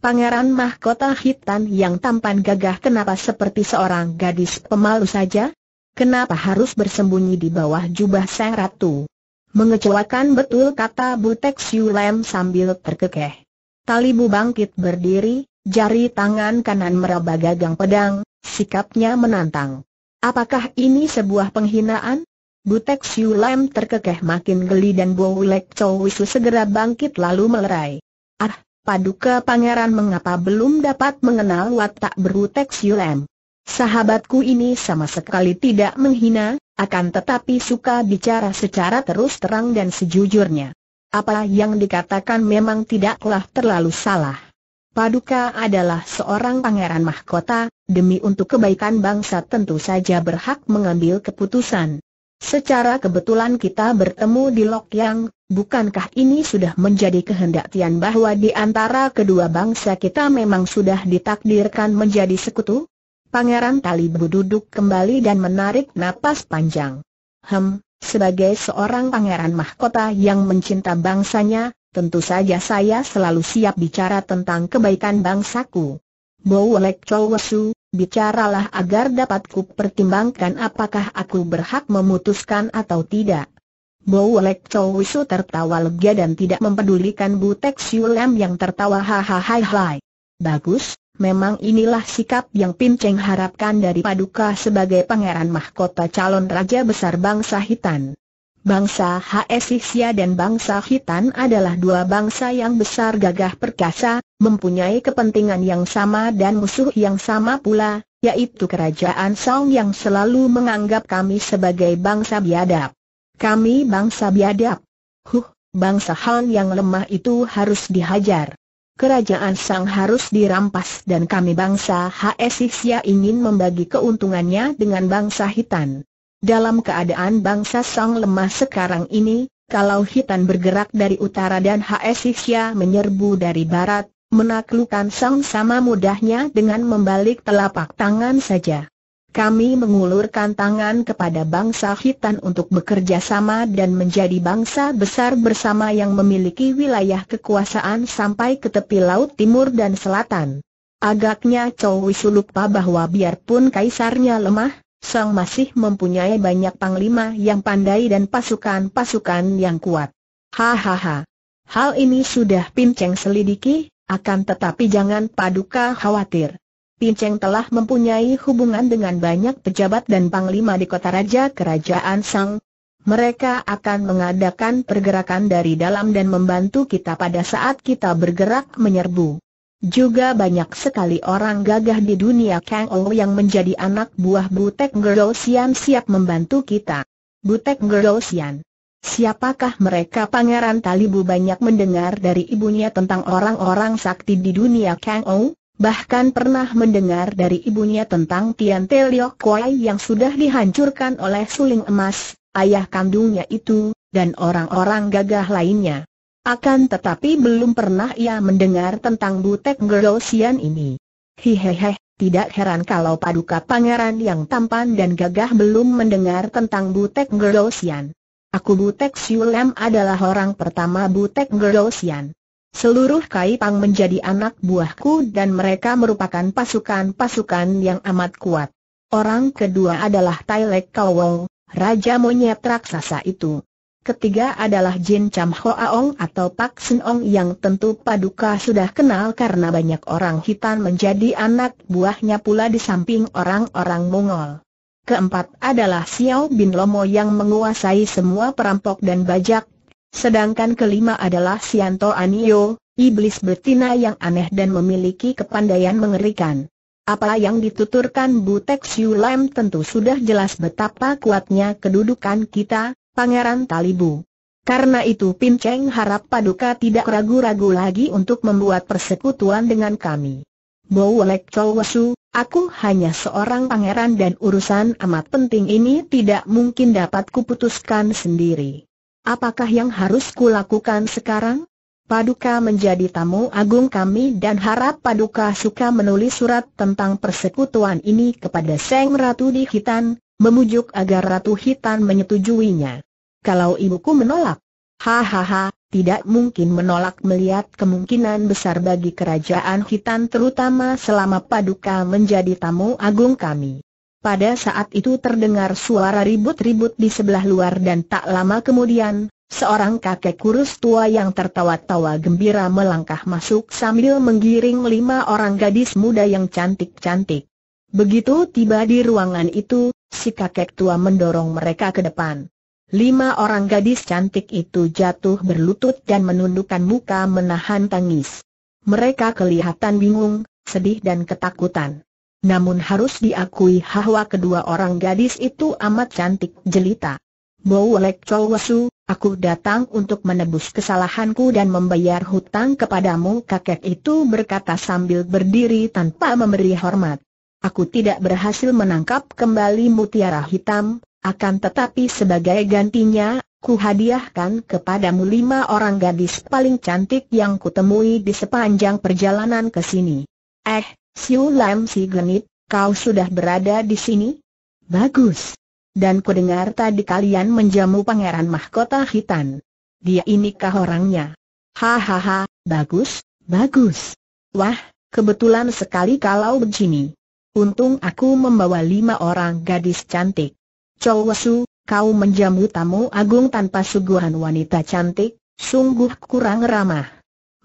[SPEAKER 1] Pangeran mahkota Hitan yang tampan gagah kenapa seperti seorang gadis pemalu saja? Kenapa harus bersembunyi di bawah jubah Seng Ratu? Mengecewakan betul kata Butek Siulem sambil terkekeh. Talibu bangkit berdiri, jari tangan kanan meraba gagang pedang, sikapnya menantang. Apakah ini sebuah penghinaan? Butek Siu Lam terkekeh makin geli dan Bo Lek Chow Wisu segera bangkit lalu melerai. Ah, paduka pangeran mengapa belum dapat mengenal watak berbutek Siu Lam? Sahabatku ini sama sekali tidak menghina, akan tetapi suka bicara secara terus terang dan sejujurnya. Apa yang dikatakan memang tidaklah terlalu salah. Paduka adalah seorang pangeran mahkota, demi untuk kebaikan bangsa tentu saja berhak mengambil keputusan. Secara kebetulan kita bertemu di Lok Yang, bukankah ini sudah menjadi kehendak Tian bahwa di antara kedua bangsa kita memang sudah ditakdirkan menjadi sekutu? Pangeran Talibu duduk kembali dan menarik napas panjang. Hem, sebagai seorang pangeran mahkota yang mencinta bangsanya, tentu saja saya selalu siap bicara tentang kebaikan bangsaku. Bowelek Chowesu, bicaralah agar dapat ku pertimbangkan apakah aku berhak memutuskan atau tidak. Bowelek Chowesu tertawa lega dan tidak mempedulikan Butek Siulam yang tertawa hahaha. Bagus, Memang inilah sikap yang Pin Cheng harapkan dari Paduka sebagai pangeran mahkota calon raja besar bangsa Hitan. Bangsa Hsixia dan bangsa Hitan adalah dua bangsa yang besar gagah perkasa, mempunyai kepentingan yang sama dan musuh yang sama pula, yaitu kerajaan Song yang selalu menganggap kami sebagai bangsa biadab. Kami bangsa biadab. Huh, bangsa Han yang lemah itu harus dihajar. Kerajaan Sang harus dirampas dan kami bangsa Hsixia ingin membagi keuntungannya dengan bangsa Hitan. Dalam keadaan bangsa Song lemah sekarang ini, kalau Hitan bergerak dari utara dan Hsixia menyerbu dari barat, menaklukkan Song sama mudahnya dengan membalik telapak tangan saja. Kami mengulurkan tangan kepada bangsa Hitan untuk bekerja sama dan menjadi bangsa besar bersama yang memiliki wilayah kekuasaan sampai ke tepi laut timur dan selatan. Agaknya Chow lupa bahwa biarpun kaisarnya lemah, Sang masih mempunyai banyak panglima yang pandai dan pasukan-pasukan yang kuat. Hahaha. Hal ini sudah Pinceng selidiki, akan tetapi jangan paduka khawatir. Pinceng telah mempunyai hubungan dengan banyak pejabat dan panglima di kota raja kerajaan Sang. Mereka akan mengadakan pergerakan dari dalam dan membantu kita pada saat kita bergerak menyerbu. Juga banyak sekali orang gagah di dunia Kang Ou yang menjadi anak buah Butek Sian siap membantu kita. Butek Sian. Siapakah mereka Pangeran Talibu banyak mendengar dari ibunya tentang orang-orang sakti di dunia Kang Ou, bahkan pernah mendengar dari ibunya tentang Tian Te Liok Kuai yang sudah dihancurkan oleh suling emas, ayah kandungnya itu, dan orang-orang gagah lainnya. Akan tetapi belum pernah ia mendengar tentang Butek Gerosian ini. Hihihi, tidak heran kalau paduka pangeran yang tampan dan gagah belum mendengar tentang Butek Gerosian. Aku Butek Siulem adalah orang pertama Butek Gerosian. Seluruh Kaipang menjadi anak buahku dan mereka merupakan pasukan-pasukan yang amat kuat. Orang kedua adalah Tailek Kowal, Raja Monyet Raksasa itu. Ketiga adalah Jin Cham Hoaong atau Pak Sen Ong yang tentu Paduka sudah kenal karena banyak orang hitam menjadi anak buahnya pula di samping orang-orang Mongol. Keempat adalah Xiao Bin Lomo yang menguasai semua perampok dan bajak. Sedangkan kelima adalah Sianto Anio, iblis betina yang aneh dan memiliki kepandaian mengerikan. Apa yang dituturkan Butek Siu Lam tentu sudah jelas betapa kuatnya kedudukan kita, Pangeran Talibu. Karena itu Pin Cheng harap Paduka tidak ragu-ragu lagi untuk membuat persekutuan dengan kami. Bowelek Chowasu, aku hanya seorang pangeran dan urusan amat penting ini tidak mungkin dapat kuputuskan sendiri. Apakah yang harus kulakukan sekarang? Paduka menjadi tamu agung kami dan harap Paduka suka menulis surat tentang persekutuan ini kepada Seng Ratu di Hitan, memujuk agar Ratu Hitan menyetujuinya. Kalau ibuku menolak, hahaha, tidak mungkin menolak melihat kemungkinan besar bagi kerajaan Hitan terutama selama Paduka menjadi tamu agung kami. Pada saat itu terdengar suara ribut-ribut di sebelah luar dan tak lama kemudian, seorang kakek kurus tua yang tertawa-tawa gembira melangkah masuk sambil menggiring lima orang gadis muda yang cantik-cantik. Begitu tiba di ruangan itu, si kakek tua mendorong mereka ke depan. Lima orang gadis cantik itu jatuh berlutut dan menundukkan muka menahan tangis. Mereka kelihatan bingung, sedih dan ketakutan. Namun harus diakui bahwa kedua orang gadis itu amat cantik jelita. Bowlek Chowasu, aku datang untuk menebus kesalahanku dan membayar hutang kepadamu kakek itu berkata sambil berdiri tanpa memberi hormat. Aku tidak berhasil menangkap kembali mutiara hitam, akan tetapi sebagai gantinya, ku hadiahkan kepadamu lima orang gadis paling cantik yang kutemui di sepanjang perjalanan ke sini. Eh, Siu Lam Si Genit, kau sudah berada di sini? Bagus. Dan ku dengar tadi kalian menjamu pangeran mahkota hitam. Dia inikah orangnya? Hahaha, bagus, bagus. Wah, kebetulan sekali kalau begini. Untung aku membawa lima orang gadis cantik. Chow Wesu, kau menjamu tamu agung tanpa suguhan wanita cantik, sungguh kurang ramah.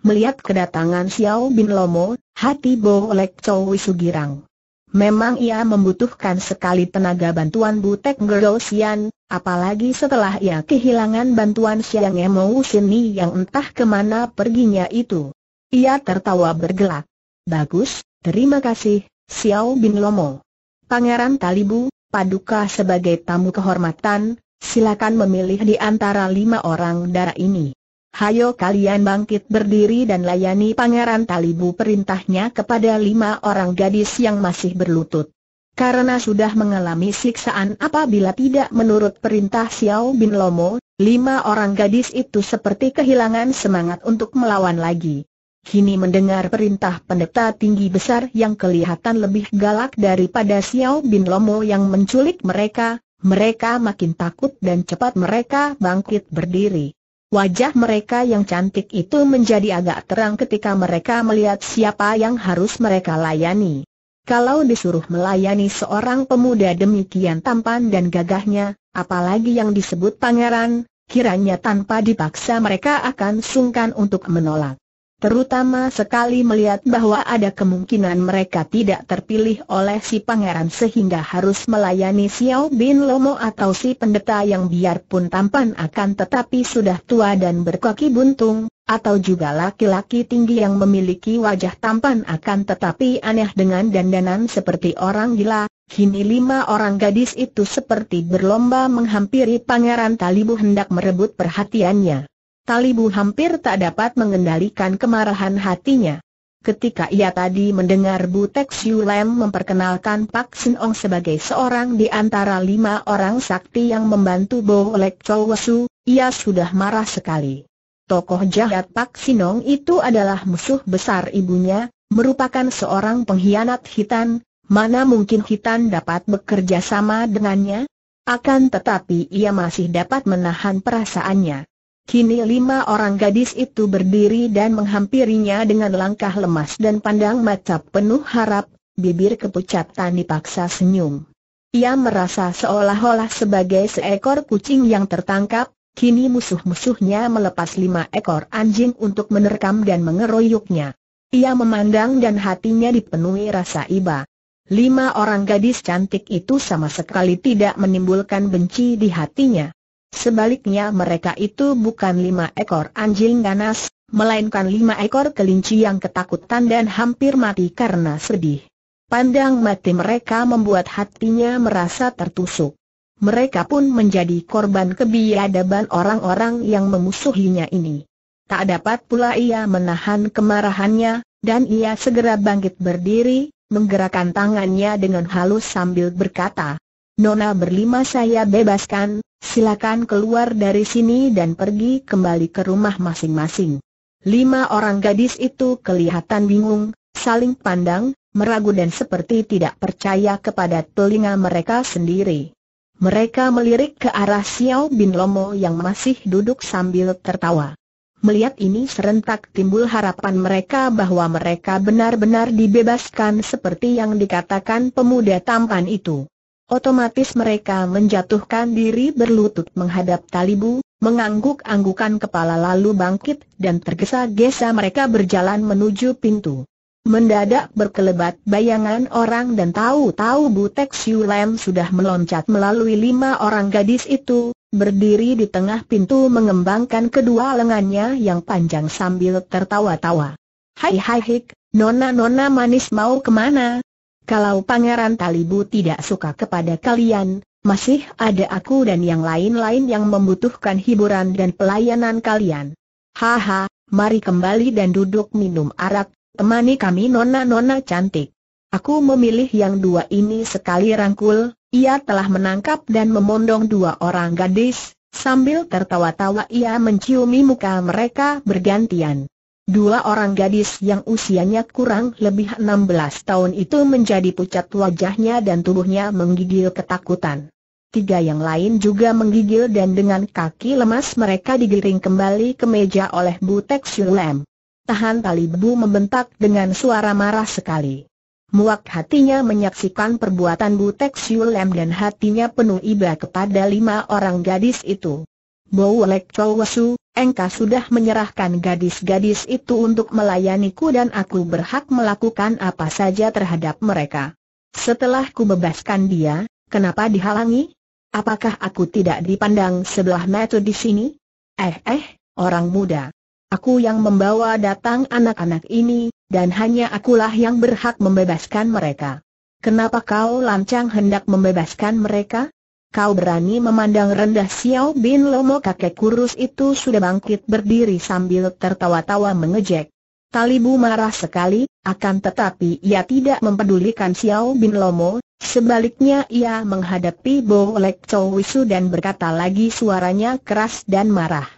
[SPEAKER 1] Melihat kedatangan Xiao Bin Lomo, hati Bo Olek Chow Wesu girang. Memang ia membutuhkan sekali tenaga bantuan Butek Grosian, apalagi setelah ia kehilangan bantuan Siang Emo Sini yang entah kemana perginya itu. Ia tertawa bergelak. Bagus, terima kasih, Xiao Bin Lomo. Pangeran Talibu, paduka sebagai tamu kehormatan, silakan memilih di antara lima orang darah ini. Hayo kalian bangkit berdiri dan layani Pangeran Talibu perintahnya kepada lima orang gadis yang masih berlutut. Karena sudah mengalami siksaan apabila tidak menurut perintah Xiao Bin Lomo, lima orang gadis itu seperti kehilangan semangat untuk melawan lagi kini mendengar perintah pendeta tinggi besar yang kelihatan lebih galak daripada Xiao Bin Lomo yang menculik mereka, mereka makin takut dan cepat mereka bangkit berdiri. Wajah mereka yang cantik itu menjadi agak terang ketika mereka melihat siapa yang harus mereka layani. Kalau disuruh melayani seorang pemuda demikian tampan dan gagahnya, apalagi yang disebut pangeran, kiranya tanpa dipaksa mereka akan sungkan untuk menolak. Terutama sekali melihat bahwa ada kemungkinan mereka tidak terpilih oleh si pangeran sehingga harus melayani Xiao Bin Lomo atau si pendeta yang biarpun tampan akan tetapi sudah tua dan berkaki buntung, atau juga laki-laki tinggi yang memiliki wajah tampan akan tetapi aneh dengan dandanan seperti orang gila. Kini lima orang gadis itu seperti berlomba menghampiri pangeran Talibu hendak merebut perhatiannya. Talibu hampir tak dapat mengendalikan kemarahan hatinya. Ketika ia tadi mendengar Butek Siu Lem memperkenalkan Pak Sin Ong sebagai seorang di antara lima orang sakti yang membantu Bo Lek Chow Su, ia sudah marah sekali. Tokoh jahat Pak Sinong itu adalah musuh besar ibunya, merupakan seorang pengkhianat hitan, mana mungkin hitan dapat bekerja sama dengannya? Akan tetapi ia masih dapat menahan perasaannya. Kini lima orang gadis itu berdiri dan menghampirinya dengan langkah lemas dan pandang mata penuh harap, bibir kepucatan dipaksa senyum. Ia merasa seolah-olah sebagai seekor kucing yang tertangkap, kini musuh-musuhnya melepas lima ekor anjing untuk menerkam dan mengeroyoknya. Ia memandang dan hatinya dipenuhi rasa iba. Lima orang gadis cantik itu sama sekali tidak menimbulkan benci di hatinya. Sebaliknya mereka itu bukan lima ekor anjing ganas, melainkan lima ekor kelinci yang ketakutan dan hampir mati karena sedih. Pandang mati mereka membuat hatinya merasa tertusuk. Mereka pun menjadi korban kebiadaban orang-orang yang memusuhinya ini. Tak dapat pula ia menahan kemarahannya, dan ia segera bangkit berdiri, menggerakkan tangannya dengan halus sambil berkata, Nona berlima saya bebaskan, silakan keluar dari sini dan pergi kembali ke rumah masing-masing. Lima orang gadis itu kelihatan bingung, saling pandang, meragu dan seperti tidak percaya kepada telinga mereka sendiri. Mereka melirik ke arah Xiao Bin Lomo yang masih duduk sambil tertawa. Melihat ini serentak timbul harapan mereka bahwa mereka benar-benar dibebaskan seperti yang dikatakan pemuda tampan itu. Otomatis mereka menjatuhkan diri berlutut menghadap talibu, mengangguk-anggukan kepala lalu bangkit dan tergesa-gesa mereka berjalan menuju pintu. Mendadak berkelebat bayangan orang dan tahu-tahu Butek Siu sudah meloncat melalui lima orang gadis itu, berdiri di tengah pintu mengembangkan kedua lengannya yang panjang sambil tertawa-tawa. Hai hai hik, nona-nona manis mau kemana? Kalau Pangeran Talibu tidak suka kepada kalian, masih ada aku dan yang lain-lain yang membutuhkan hiburan dan pelayanan kalian. Haha, mari kembali dan duduk minum arak, temani kami nona-nona cantik. Aku memilih yang dua ini sekali rangkul, ia telah menangkap dan memondong dua orang gadis, sambil tertawa-tawa ia menciumi muka mereka bergantian. Dua orang gadis yang usianya kurang lebih 16 tahun itu menjadi pucat wajahnya dan tubuhnya menggigil ketakutan. Tiga yang lain juga menggigil dan dengan kaki lemas mereka digiring kembali ke meja oleh Butek Sulem. Tahan tali bu membentak dengan suara marah sekali. Muak hatinya menyaksikan perbuatan Butek Sulem dan hatinya penuh iba kepada lima orang gadis itu. Bau Bowlek Chowasu, engkau sudah menyerahkan gadis-gadis itu untuk melayaniku dan aku berhak melakukan apa saja terhadap mereka. Setelah ku bebaskan dia, kenapa dihalangi? Apakah aku tidak dipandang sebelah mata di sini? Eh eh, orang muda. Aku yang membawa datang anak-anak ini, dan hanya akulah yang berhak membebaskan mereka. Kenapa kau lancang hendak membebaskan mereka? kau berani memandang rendah Xiao Bin Lomo kakek kurus itu sudah bangkit berdiri sambil tertawa-tawa mengejek. Talibu marah sekali, akan tetapi ia tidak mempedulikan Xiao Bin Lomo, sebaliknya ia menghadapi Bo Lek Chow Wisu dan berkata lagi suaranya keras dan marah.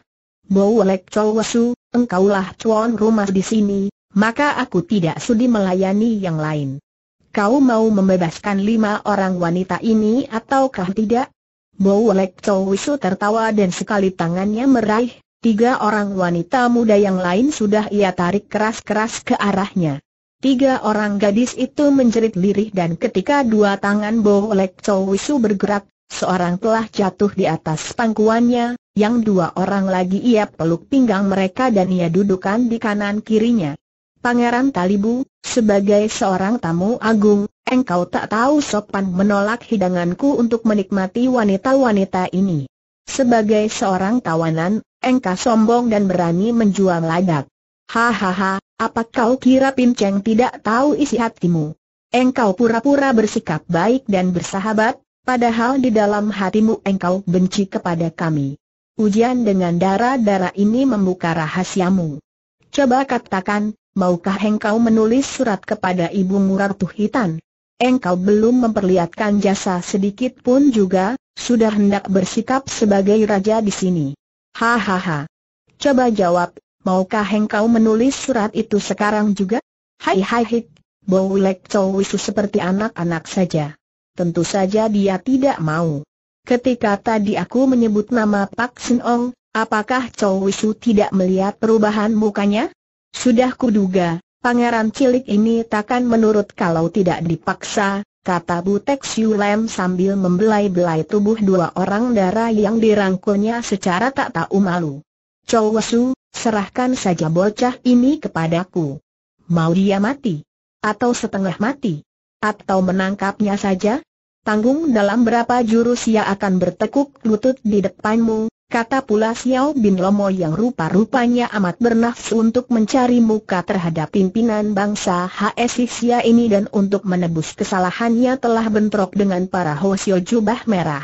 [SPEAKER 1] Bo Lek Chow Wisu, engkaulah tuan rumah di sini, maka aku tidak sudi melayani yang lain kau mau membebaskan lima orang wanita ini ataukah tidak? Bo Lek Chow Wisu tertawa dan sekali tangannya meraih, tiga orang wanita muda yang lain sudah ia tarik keras-keras ke arahnya. Tiga orang gadis itu menjerit lirih dan ketika dua tangan Bo Lek Chow Wisu bergerak, seorang telah jatuh di atas pangkuannya, yang dua orang lagi ia peluk pinggang mereka dan ia dudukan di kanan kirinya. Pangeran Talibu, sebagai seorang tamu agung, engkau tak tahu sopan menolak hidanganku untuk menikmati wanita-wanita ini. Sebagai seorang tawanan, engkau sombong dan berani menjual ladak. Hahaha, apa kau kira Pinceng tidak tahu isi hatimu? Engkau pura-pura bersikap baik dan bersahabat, padahal di dalam hatimu engkau benci kepada kami. Ujian dengan darah-darah ini membuka rahasiamu. Coba katakan, maukah engkau menulis surat kepada Ibu tuh Hitan? Engkau belum memperlihatkan jasa sedikit pun juga, sudah hendak bersikap sebagai raja di sini. Hahaha. Coba jawab, maukah engkau menulis surat itu sekarang juga? Hai hai hik, boleh Wisu seperti anak-anak saja. Tentu saja dia tidak mau. Ketika tadi aku menyebut nama Pak Sin apakah Wisu tidak melihat perubahan mukanya? Sudah kuduga, pangeran cilik ini takkan menurut kalau tidak dipaksa, kata Butek Siulem sambil membelai-belai tubuh dua orang darah yang dirangkulnya secara tak tahu malu. Wesu, serahkan saja bocah ini kepadaku. Mau dia mati? Atau setengah mati? Atau menangkapnya saja? Tanggung dalam berapa jurus ia akan bertekuk lutut di depanmu, Kata pula Xiao Bin Lomo yang rupa-rupanya amat bernafsu untuk mencari muka terhadap pimpinan bangsa Hesisia ini dan untuk menebus kesalahannya telah bentrok dengan para Hosio Jubah Merah.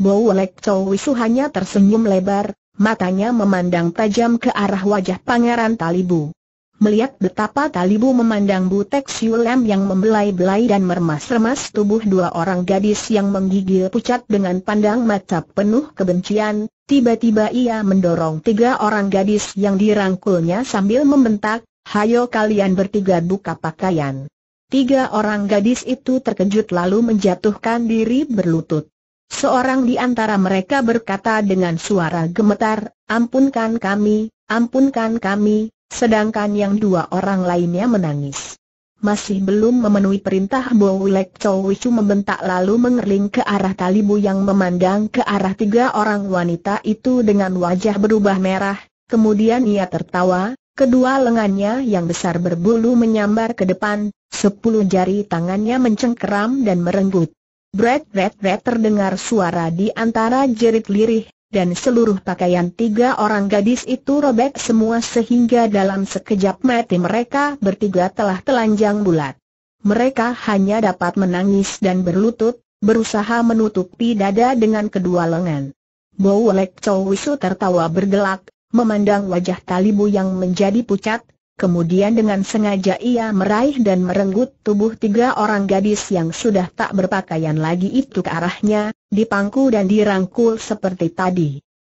[SPEAKER 1] Bau Lek Chow Wisu hanya tersenyum lebar, matanya memandang tajam ke arah wajah Pangeran Talibu. Melihat betapa Talibu memandang Butek Siulam yang membelai-belai dan meremas-remas tubuh dua orang gadis yang menggigil pucat dengan pandang mata penuh kebencian, Tiba-tiba ia mendorong tiga orang gadis yang dirangkulnya sambil membentak, Hayo kalian bertiga buka pakaian. Tiga orang gadis itu terkejut lalu menjatuhkan diri berlutut. Seorang di antara mereka berkata dengan suara gemetar, ampunkan kami, ampunkan kami, sedangkan yang dua orang lainnya menangis masih belum memenuhi perintah Bo Wilek Chow Wichu membentak lalu mengerling ke arah Talibu yang memandang ke arah tiga orang wanita itu dengan wajah berubah merah, kemudian ia tertawa, kedua lengannya yang besar berbulu menyambar ke depan, sepuluh jari tangannya mencengkeram dan merenggut. Bret bret bret terdengar suara di antara jerit lirih, dan seluruh pakaian tiga orang gadis itu robek semua sehingga dalam sekejap mati mereka bertiga telah telanjang bulat. Mereka hanya dapat menangis dan berlutut, berusaha menutupi dada dengan kedua lengan. Bowlek Chowisu tertawa bergelak, memandang wajah Talibu yang menjadi pucat, Kemudian dengan sengaja ia meraih dan merenggut tubuh tiga orang gadis yang sudah tak berpakaian lagi itu ke arahnya, dipangku dan dirangkul seperti tadi.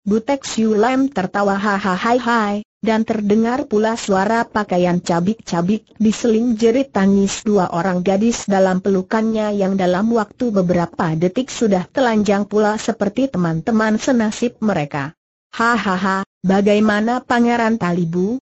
[SPEAKER 1] Butek Siu Lam tertawa hahaha dan terdengar pula suara pakaian cabik-cabik diseling jerit tangis dua orang gadis dalam pelukannya yang dalam waktu beberapa detik sudah telanjang pula seperti teman-teman senasib mereka. Hahaha, bagaimana Pangeran Talibu,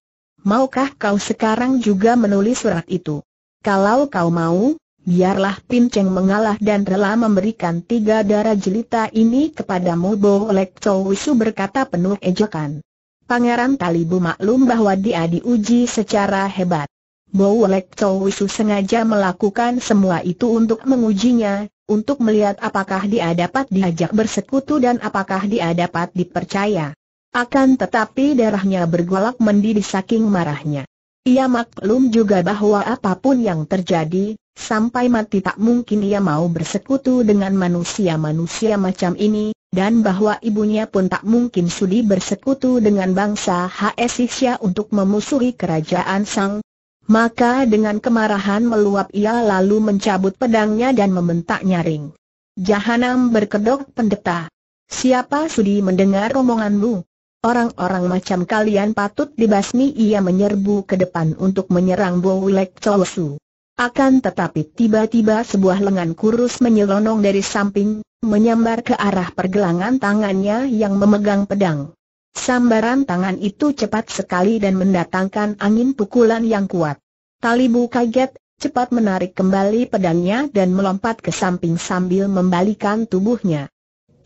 [SPEAKER 1] maukah kau sekarang juga menulis surat itu? Kalau kau mau, biarlah Cheng mengalah dan rela memberikan tiga darah jelita ini kepadamu Lek Chow Wisu berkata penuh ejekan. Pangeran Talibu maklum bahwa dia diuji secara hebat. Lek Chow Wisu sengaja melakukan semua itu untuk mengujinya, untuk melihat apakah dia dapat diajak bersekutu dan apakah dia dapat dipercaya. Akan tetapi darahnya bergolak mendidih saking marahnya. Ia maklum juga bahwa apapun yang terjadi, sampai mati tak mungkin ia mau bersekutu dengan manusia-manusia macam ini, dan bahwa ibunya pun tak mungkin sudi bersekutu dengan bangsa HS untuk memusuhi kerajaan Sang. Maka dengan kemarahan meluap ia lalu mencabut pedangnya dan membentak nyaring. Jahanam berkedok pendeta. Siapa sudi mendengar omonganmu? Orang-orang macam kalian patut dibasmi ia menyerbu ke depan untuk menyerang Bowilek Chosu. Akan tetapi tiba-tiba sebuah lengan kurus menyelonong dari samping, menyambar ke arah pergelangan tangannya yang memegang pedang. Sambaran tangan itu cepat sekali dan mendatangkan angin pukulan yang kuat. Talibu kaget, cepat menarik kembali pedangnya dan melompat ke samping sambil membalikan tubuhnya.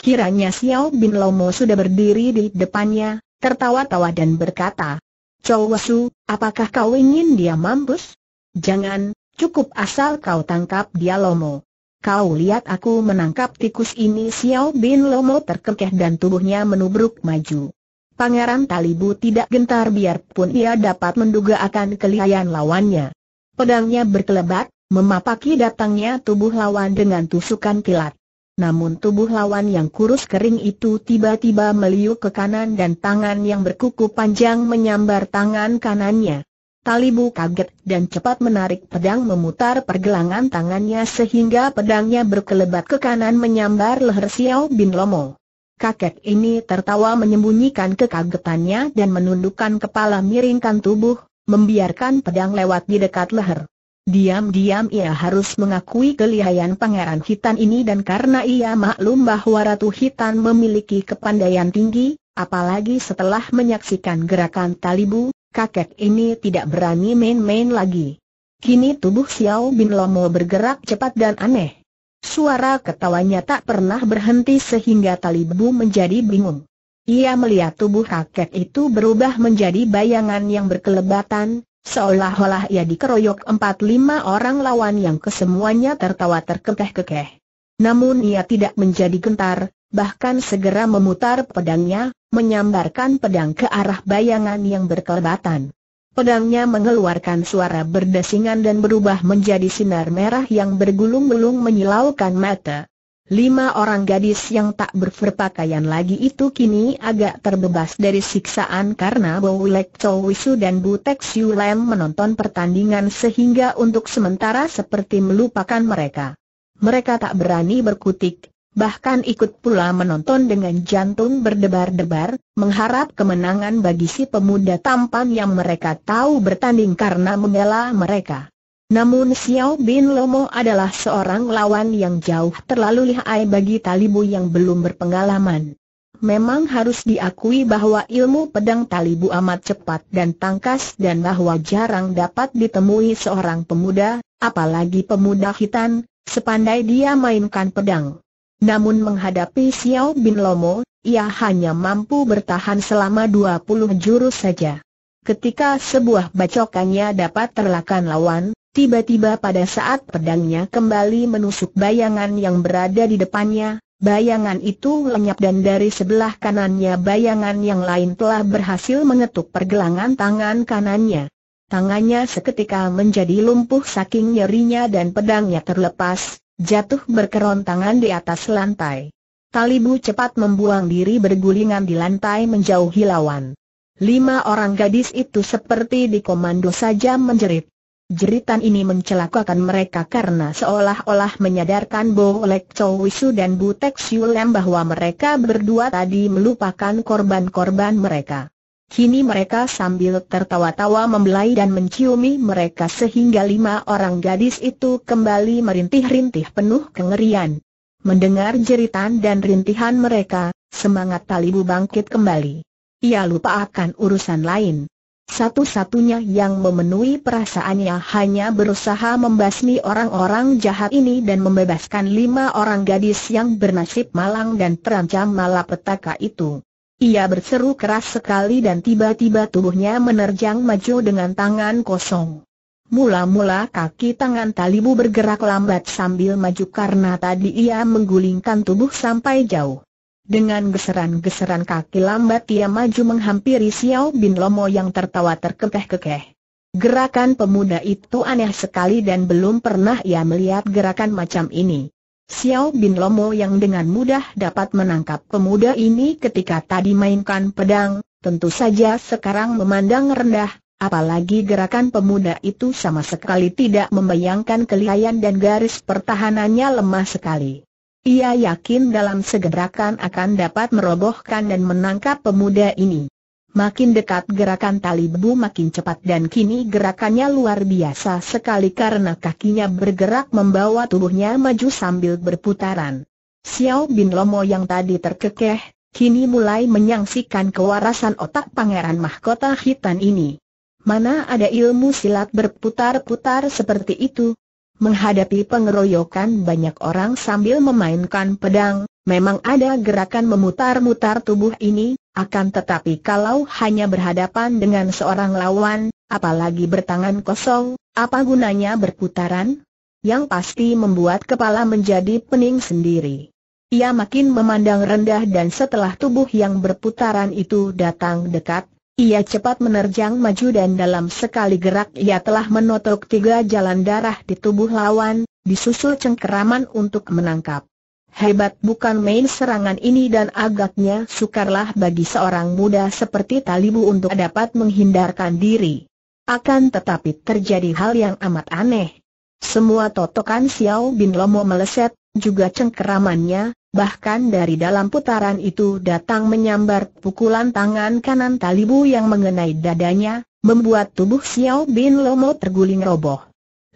[SPEAKER 1] Kiranya Xiao Bin Lomo sudah berdiri di depannya, tertawa-tawa dan berkata, Wasu, apakah kau ingin dia mampus? Jangan, cukup asal kau tangkap dia Lomo. Kau lihat aku menangkap tikus ini Xiao Bin Lomo terkekeh dan tubuhnya menubruk maju. Pangeran Talibu tidak gentar biarpun ia dapat menduga akan kelihayan lawannya. Pedangnya berkelebat, memapaki datangnya tubuh lawan dengan tusukan kilat. Namun tubuh lawan yang kurus kering itu tiba-tiba meliuk ke kanan dan tangan yang berkuku panjang menyambar tangan kanannya. Talibu kaget dan cepat menarik pedang memutar pergelangan tangannya sehingga pedangnya berkelebat ke kanan menyambar leher Xiao Bin Lomo. Kakek ini tertawa menyembunyikan kekagetannya dan menundukkan kepala miringkan tubuh, membiarkan pedang lewat di dekat leher. Diam-diam ia harus mengakui kelihayan Pangeran hitam ini dan karena ia maklum bahwa Ratu hitam memiliki kepandaian tinggi, apalagi setelah menyaksikan gerakan Talibu, kakek ini tidak berani main-main lagi. Kini tubuh Xiao Bin Lomo bergerak cepat dan aneh. Suara ketawanya tak pernah berhenti sehingga Talibu menjadi bingung. Ia melihat tubuh kakek itu berubah menjadi bayangan yang berkelebatan, Seolah-olah ia dikeroyok empat lima orang lawan yang kesemuanya tertawa terkekeh-kekeh. Namun ia tidak menjadi gentar, bahkan segera memutar pedangnya, menyambarkan pedang ke arah bayangan yang berkelebatan. Pedangnya mengeluarkan suara berdesingan dan berubah menjadi sinar merah yang bergulung-gulung menyilaukan mata. Lima orang gadis yang tak berperpakaian lagi itu kini agak terbebas dari siksaan karena Bow Lek Chow Wisu dan Bu Tek Siu Lam menonton pertandingan sehingga untuk sementara seperti melupakan mereka. Mereka tak berani berkutik, bahkan ikut pula menonton dengan jantung berdebar-debar, mengharap kemenangan bagi si pemuda tampan yang mereka tahu bertanding karena mengelah mereka. Namun Xiao Bin Lomo adalah seorang lawan yang jauh terlalu lihai bagi Talibu yang belum berpengalaman. Memang harus diakui bahwa ilmu pedang Talibu amat cepat dan tangkas dan bahwa jarang dapat ditemui seorang pemuda, apalagi pemuda hitam, sepandai dia mainkan pedang. Namun menghadapi Xiao Bin Lomo, ia hanya mampu bertahan selama 20 jurus saja. Ketika sebuah bacokannya dapat terlakan lawan, Tiba-tiba pada saat pedangnya kembali menusuk bayangan yang berada di depannya, bayangan itu lenyap dan dari sebelah kanannya bayangan yang lain telah berhasil mengetuk pergelangan tangan kanannya. Tangannya seketika menjadi lumpuh saking nyerinya dan pedangnya terlepas, jatuh berkerontangan di atas lantai. Talibu cepat membuang diri bergulingan di lantai menjauhi lawan. Lima orang gadis itu seperti dikomando saja menjerit. Jeritan ini mencelakakan mereka karena seolah-olah menyadarkan Bo Lek Chow Wisu dan Bu Butek Siulem bahwa mereka berdua tadi melupakan korban-korban mereka. Kini mereka sambil tertawa-tawa membelai dan menciumi mereka sehingga lima orang gadis itu kembali merintih-rintih penuh kengerian. Mendengar jeritan dan rintihan mereka, semangat Talibu bangkit kembali. Ia lupa akan urusan lain. Satu-satunya yang memenuhi perasaannya hanya berusaha membasmi orang-orang jahat ini dan membebaskan lima orang gadis yang bernasib malang dan terancam malapetaka itu. Ia berseru keras sekali dan tiba-tiba tubuhnya menerjang maju dengan tangan kosong. Mula-mula kaki tangan Talibu bergerak lambat sambil maju karena tadi ia menggulingkan tubuh sampai jauh. Dengan geseran-geseran kaki lambat ia maju menghampiri Xiao Bin Lomo yang tertawa terkekeh-kekeh. Gerakan pemuda itu aneh sekali dan belum pernah ia melihat gerakan macam ini. Xiao Bin Lomo yang dengan mudah dapat menangkap pemuda ini ketika tadi mainkan pedang, tentu saja sekarang memandang rendah, apalagi gerakan pemuda itu sama sekali tidak membayangkan kelihayan dan garis pertahanannya lemah sekali. Ia yakin dalam segerakan akan dapat merobohkan dan menangkap pemuda ini. Makin dekat gerakan tali bebu makin cepat dan kini gerakannya luar biasa sekali karena kakinya bergerak membawa tubuhnya maju sambil berputaran. Xiao Bin Lomo yang tadi terkekeh, kini mulai menyaksikan kewarasan otak pangeran mahkota hitam ini. Mana ada ilmu silat berputar-putar seperti itu, Menghadapi pengeroyokan banyak orang sambil memainkan pedang, memang ada gerakan memutar-mutar tubuh ini, akan tetapi kalau hanya berhadapan dengan seorang lawan, apalagi bertangan kosong, apa gunanya berputaran? Yang pasti membuat kepala menjadi pening sendiri. Ia makin memandang rendah dan setelah tubuh yang berputaran itu datang dekat, ia cepat menerjang maju dan dalam sekali gerak ia telah menotok tiga jalan darah di tubuh lawan, disusul cengkeraman untuk menangkap. Hebat bukan main serangan ini dan agaknya sukarlah bagi seorang muda seperti Talibu untuk dapat menghindarkan diri. Akan tetapi terjadi hal yang amat aneh. Semua totokan Xiao Bin Lomo meleset, juga cengkeramannya, Bahkan dari dalam putaran itu datang menyambar pukulan tangan kanan Talibu yang mengenai dadanya, membuat tubuh Xiao Bin Lomo terguling roboh.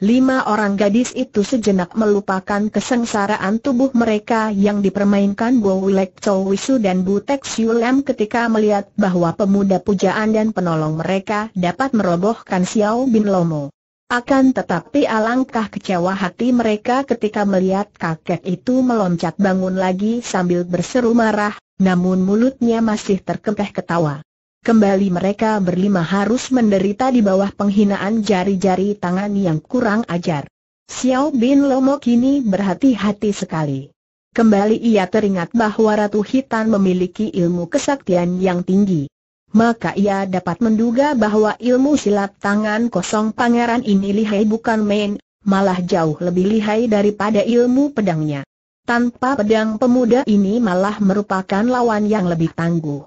[SPEAKER 1] Lima orang gadis itu sejenak melupakan kesengsaraan tubuh mereka yang dipermainkan Bo Wilek Chow Wisu dan Bu Tek Lam ketika melihat bahwa pemuda pujaan dan penolong mereka dapat merobohkan Xiao Bin Lomo. Akan tetapi alangkah kecewa hati mereka ketika melihat kakek itu meloncat bangun lagi sambil berseru marah, namun mulutnya masih terkekeh ketawa. Kembali mereka berlima harus menderita di bawah penghinaan jari-jari tangan yang kurang ajar. Xiao Bin Lomo kini berhati-hati sekali. Kembali ia teringat bahwa Ratu Hitan memiliki ilmu kesaktian yang tinggi maka ia dapat menduga bahwa ilmu silat tangan kosong pangeran ini lihai bukan main, malah jauh lebih lihai daripada ilmu pedangnya. Tanpa pedang pemuda ini malah merupakan lawan yang lebih tangguh.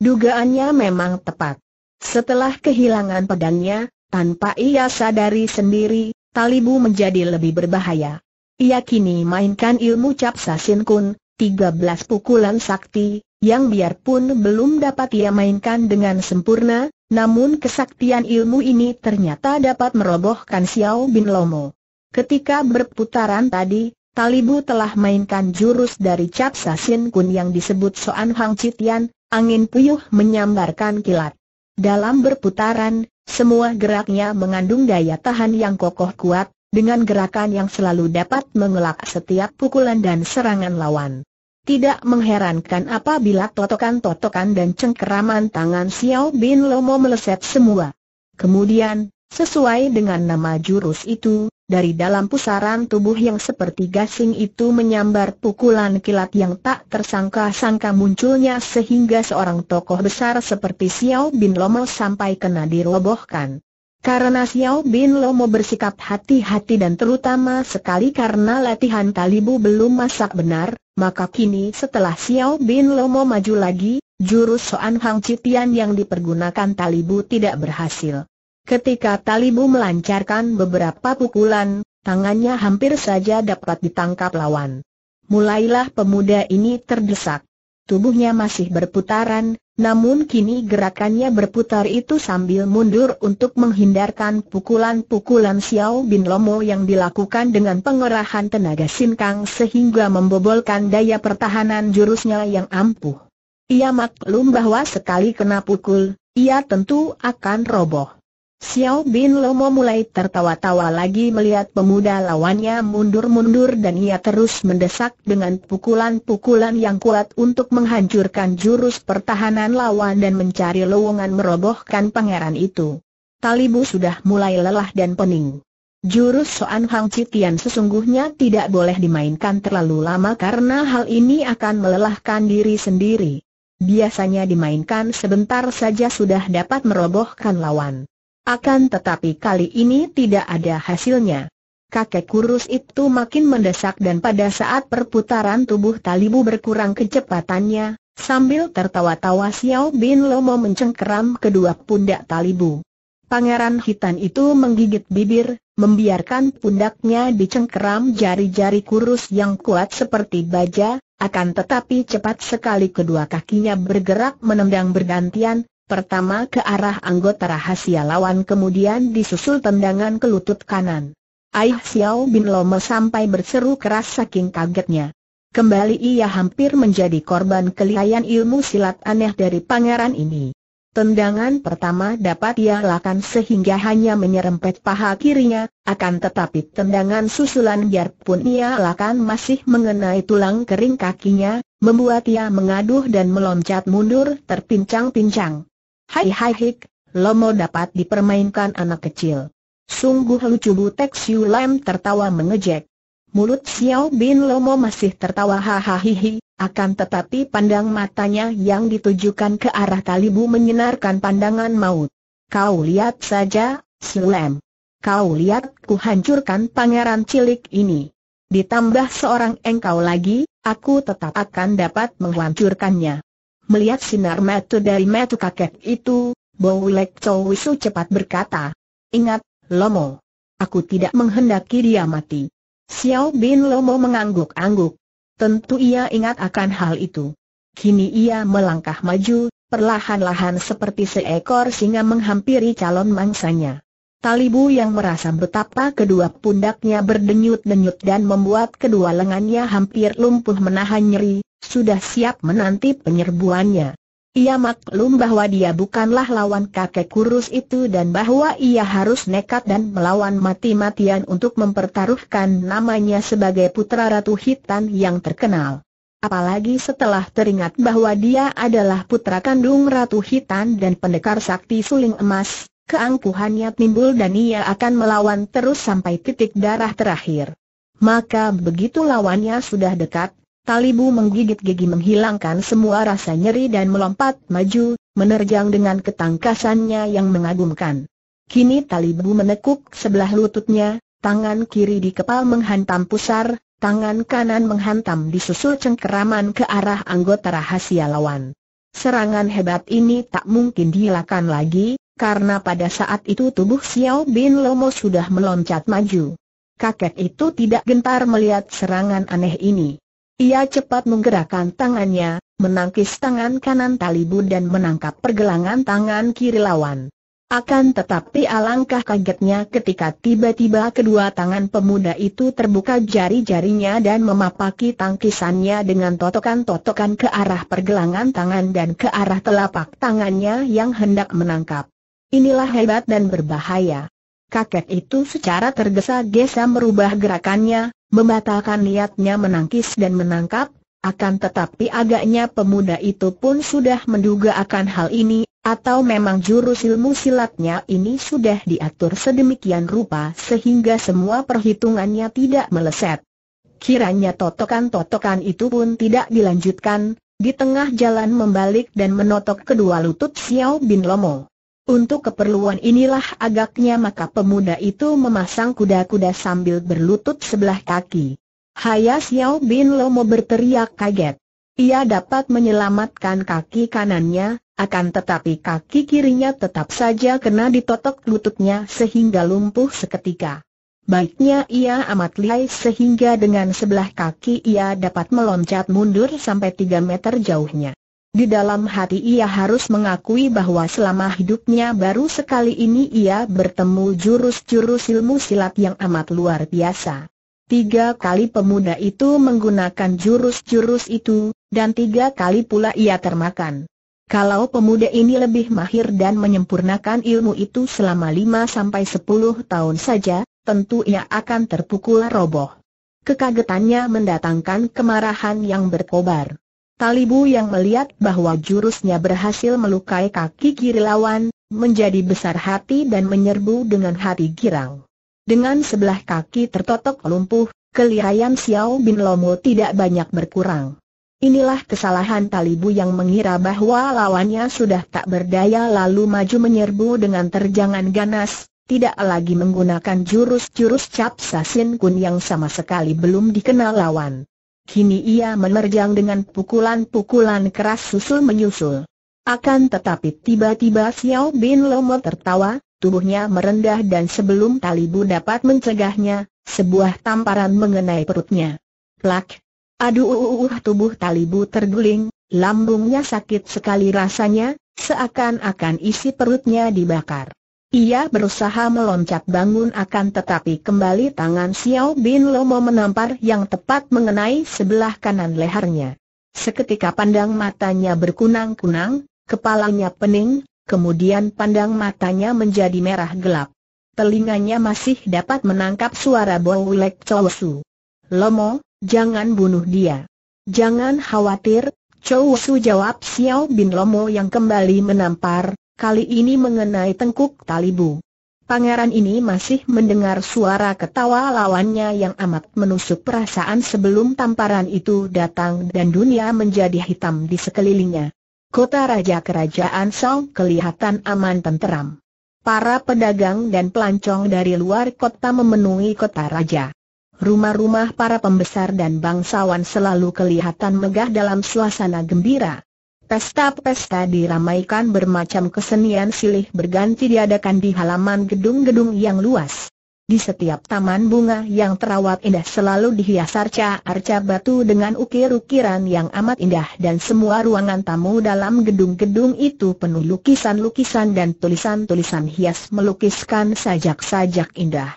[SPEAKER 1] Dugaannya memang tepat. Setelah kehilangan pedangnya, tanpa ia sadari sendiri, Talibu menjadi lebih berbahaya. Ia kini mainkan ilmu capsa sinkun, Kun, 13 pukulan sakti, yang biarpun belum dapat ia mainkan dengan sempurna, namun kesaktian ilmu ini ternyata dapat merobohkan Xiao Bin Lomo. Ketika berputaran tadi, Talibu telah mainkan jurus dari Cap Sasin Kun yang disebut Soan Hang Citian, angin puyuh menyambarkan kilat. Dalam berputaran, semua geraknya mengandung daya tahan yang kokoh kuat, dengan gerakan yang selalu dapat mengelak setiap pukulan dan serangan lawan. Tidak mengherankan apabila totokan-totokan dan cengkeraman tangan Xiao Bin Lomo meleset semua. Kemudian, sesuai dengan nama jurus itu, dari dalam pusaran tubuh yang seperti gasing itu menyambar pukulan kilat yang tak tersangka-sangka munculnya sehingga seorang tokoh besar seperti Xiao Bin Lomo sampai kena dirobohkan. Karena Xiao Bin Lomo bersikap hati-hati dan terutama sekali karena latihan talibu belum masak benar, maka kini setelah Xiao Bin Lomo maju lagi, jurus Soan Hang Citian yang dipergunakan Talibu tidak berhasil. Ketika Talibu melancarkan beberapa pukulan, tangannya hampir saja dapat ditangkap lawan. Mulailah pemuda ini terdesak. Tubuhnya masih berputaran, namun kini gerakannya berputar itu sambil mundur untuk menghindarkan pukulan-pukulan Xiao Bin Lomo yang dilakukan dengan pengerahan tenaga sinkang sehingga membobolkan daya pertahanan jurusnya yang ampuh. Ia maklum bahwa sekali kena pukul, ia tentu akan roboh. Xiao Bin Lomo mulai tertawa-tawa lagi melihat pemuda lawannya mundur-mundur dan ia terus mendesak dengan pukulan-pukulan yang kuat untuk menghancurkan jurus pertahanan lawan dan mencari lowongan merobohkan pangeran itu. Talibu sudah mulai lelah dan pening. Jurus Soan Hang Citian sesungguhnya tidak boleh dimainkan terlalu lama karena hal ini akan melelahkan diri sendiri. Biasanya dimainkan sebentar saja sudah dapat merobohkan lawan. Akan tetapi kali ini tidak ada hasilnya. Kakek kurus itu makin mendesak dan pada saat perputaran tubuh Talibu berkurang kecepatannya, sambil tertawa-tawa Xiao Bin Lomo mencengkeram kedua pundak Talibu. Pangeran Hitam itu menggigit bibir, membiarkan pundaknya dicengkeram jari-jari kurus yang kuat seperti baja, akan tetapi cepat sekali kedua kakinya bergerak menendang bergantian, Pertama ke arah anggota rahasia lawan kemudian disusul tendangan ke lutut kanan. Ai Xiao Bin Loma sampai berseru keras saking kagetnya. Kembali ia hampir menjadi korban kelihayan ilmu silat aneh dari pangeran ini. Tendangan pertama dapat ia lakukan sehingga hanya menyerempet paha kirinya, akan tetapi tendangan susulan biarpun ia lakukan masih mengenai tulang kering kakinya, membuat ia mengaduh dan meloncat mundur terpincang-pincang. Hai hai hik, lomo dapat dipermainkan anak kecil. Sungguh lucu Butek Siu Lam tertawa mengejek. Mulut Xiao Bin Lomo masih tertawa hahaha, akan tetapi pandang matanya yang ditujukan ke arah Talibu menyinarkan pandangan maut. Kau lihat saja, Siu Kau lihat ku hancurkan pangeran cilik ini. Ditambah seorang engkau lagi, aku tetap akan dapat menghancurkannya. Melihat sinar mata dari mata kakek itu, Bow Lek Chow Wisu cepat berkata. Ingat, Lomo. Aku tidak menghendaki dia mati. Xiao Bin Lomo mengangguk-angguk. Tentu ia ingat akan hal itu. Kini ia melangkah maju, perlahan-lahan seperti seekor singa menghampiri calon mangsanya. Talibu yang merasa betapa kedua pundaknya berdenyut-denyut dan membuat kedua lengannya hampir lumpuh menahan nyeri, sudah siap menanti penyerbuannya. Ia maklum bahwa dia bukanlah lawan kakek kurus itu dan bahwa ia harus nekat dan melawan mati-matian untuk mempertaruhkan namanya sebagai putra Ratu Hitan yang terkenal. Apalagi setelah teringat bahwa dia adalah putra kandung Ratu Hitan dan pendekar sakti suling emas, keangkuhannya timbul dan ia akan melawan terus sampai titik darah terakhir. Maka begitu lawannya sudah dekat, Talibu menggigit gigi menghilangkan semua rasa nyeri dan melompat maju, menerjang dengan ketangkasannya yang mengagumkan. Kini Talibu menekuk sebelah lututnya, tangan kiri di kepal menghantam pusar, tangan kanan menghantam di susul cengkeraman ke arah anggota rahasia lawan. Serangan hebat ini tak mungkin dihilangkan lagi, karena pada saat itu tubuh Xiao Bin Lomo sudah meloncat maju. Kakek itu tidak gentar melihat serangan aneh ini. Ia cepat menggerakkan tangannya, menangkis tangan kanan Talibun dan menangkap pergelangan tangan kiri lawan. Akan tetapi alangkah kagetnya ketika tiba-tiba kedua tangan pemuda itu terbuka jari-jarinya dan memapaki tangkisannya dengan totokan-totokan ke arah pergelangan tangan dan ke arah telapak tangannya yang hendak menangkap. Inilah hebat dan berbahaya. Kakek itu secara tergesa-gesa merubah gerakannya, membatalkan niatnya menangkis dan menangkap, akan tetapi agaknya pemuda itu pun sudah menduga akan hal ini, atau memang jurus ilmu silatnya ini sudah diatur sedemikian rupa sehingga semua perhitungannya tidak meleset. Kiranya totokan-totokan itu pun tidak dilanjutkan, di tengah jalan membalik dan menotok kedua lutut Xiao Bin Lomo. Untuk keperluan inilah agaknya maka pemuda itu memasang kuda-kuda sambil berlutut sebelah kaki. Haya Xiao Bin Lomo berteriak kaget. Ia dapat menyelamatkan kaki kanannya, akan tetapi kaki kirinya tetap saja kena ditotok lututnya sehingga lumpuh seketika. Baiknya ia amat lihai sehingga dengan sebelah kaki ia dapat meloncat mundur sampai 3 meter jauhnya. Di dalam hati ia harus mengakui bahwa selama hidupnya baru sekali ini ia bertemu jurus-jurus ilmu silat yang amat luar biasa. Tiga kali pemuda itu menggunakan jurus-jurus itu, dan tiga kali pula ia termakan. Kalau pemuda ini lebih mahir dan menyempurnakan ilmu itu selama lima sampai sepuluh tahun saja, tentu ia akan terpukul roboh. Kekagetannya mendatangkan kemarahan yang berkobar. Talibu yang melihat bahwa jurusnya berhasil melukai kaki kiri lawan, menjadi besar hati dan menyerbu dengan hati girang. Dengan sebelah kaki tertotok lumpuh, kelihayan Xiao Bin Lomo tidak banyak berkurang. Inilah kesalahan Talibu yang mengira bahwa lawannya sudah tak berdaya lalu maju menyerbu dengan terjangan ganas, tidak lagi menggunakan jurus-jurus cap sasin kun yang sama sekali belum dikenal lawan. Kini ia menerjang dengan pukulan-pukulan keras susul menyusul. Akan tetapi tiba-tiba Xiao Bin Lomo tertawa, tubuhnya merendah dan sebelum Talibu dapat mencegahnya, sebuah tamparan mengenai perutnya. Plak! Aduh uh, uh, uh tubuh Talibu terguling, lambungnya sakit sekali rasanya, seakan-akan isi perutnya dibakar. Ia berusaha meloncat bangun akan tetapi kembali tangan Xiao Bin Lomo menampar yang tepat mengenai sebelah kanan lehernya. Seketika pandang matanya berkunang-kunang, kepalanya pening, kemudian pandang matanya menjadi merah gelap. Telinganya masih dapat menangkap suara Chow Su. Lomo, jangan bunuh dia. Jangan khawatir, Su jawab Xiao Bin Lomo yang kembali menampar, kali ini mengenai tengkuk talibu. Pangeran ini masih mendengar suara ketawa lawannya yang amat menusuk perasaan sebelum tamparan itu datang dan dunia menjadi hitam di sekelilingnya. Kota Raja Kerajaan Song kelihatan aman tenteram. Para pedagang dan pelancong dari luar kota memenuhi kota raja. Rumah-rumah para pembesar dan bangsawan selalu kelihatan megah dalam suasana gembira. Pesta-pesta diramaikan bermacam kesenian silih berganti diadakan di halaman gedung-gedung yang luas. Di setiap taman bunga yang terawat indah selalu dihias arca-arca batu dengan ukir-ukiran yang amat indah dan semua ruangan tamu dalam gedung-gedung itu penuh lukisan-lukisan dan tulisan-tulisan hias melukiskan sajak-sajak indah.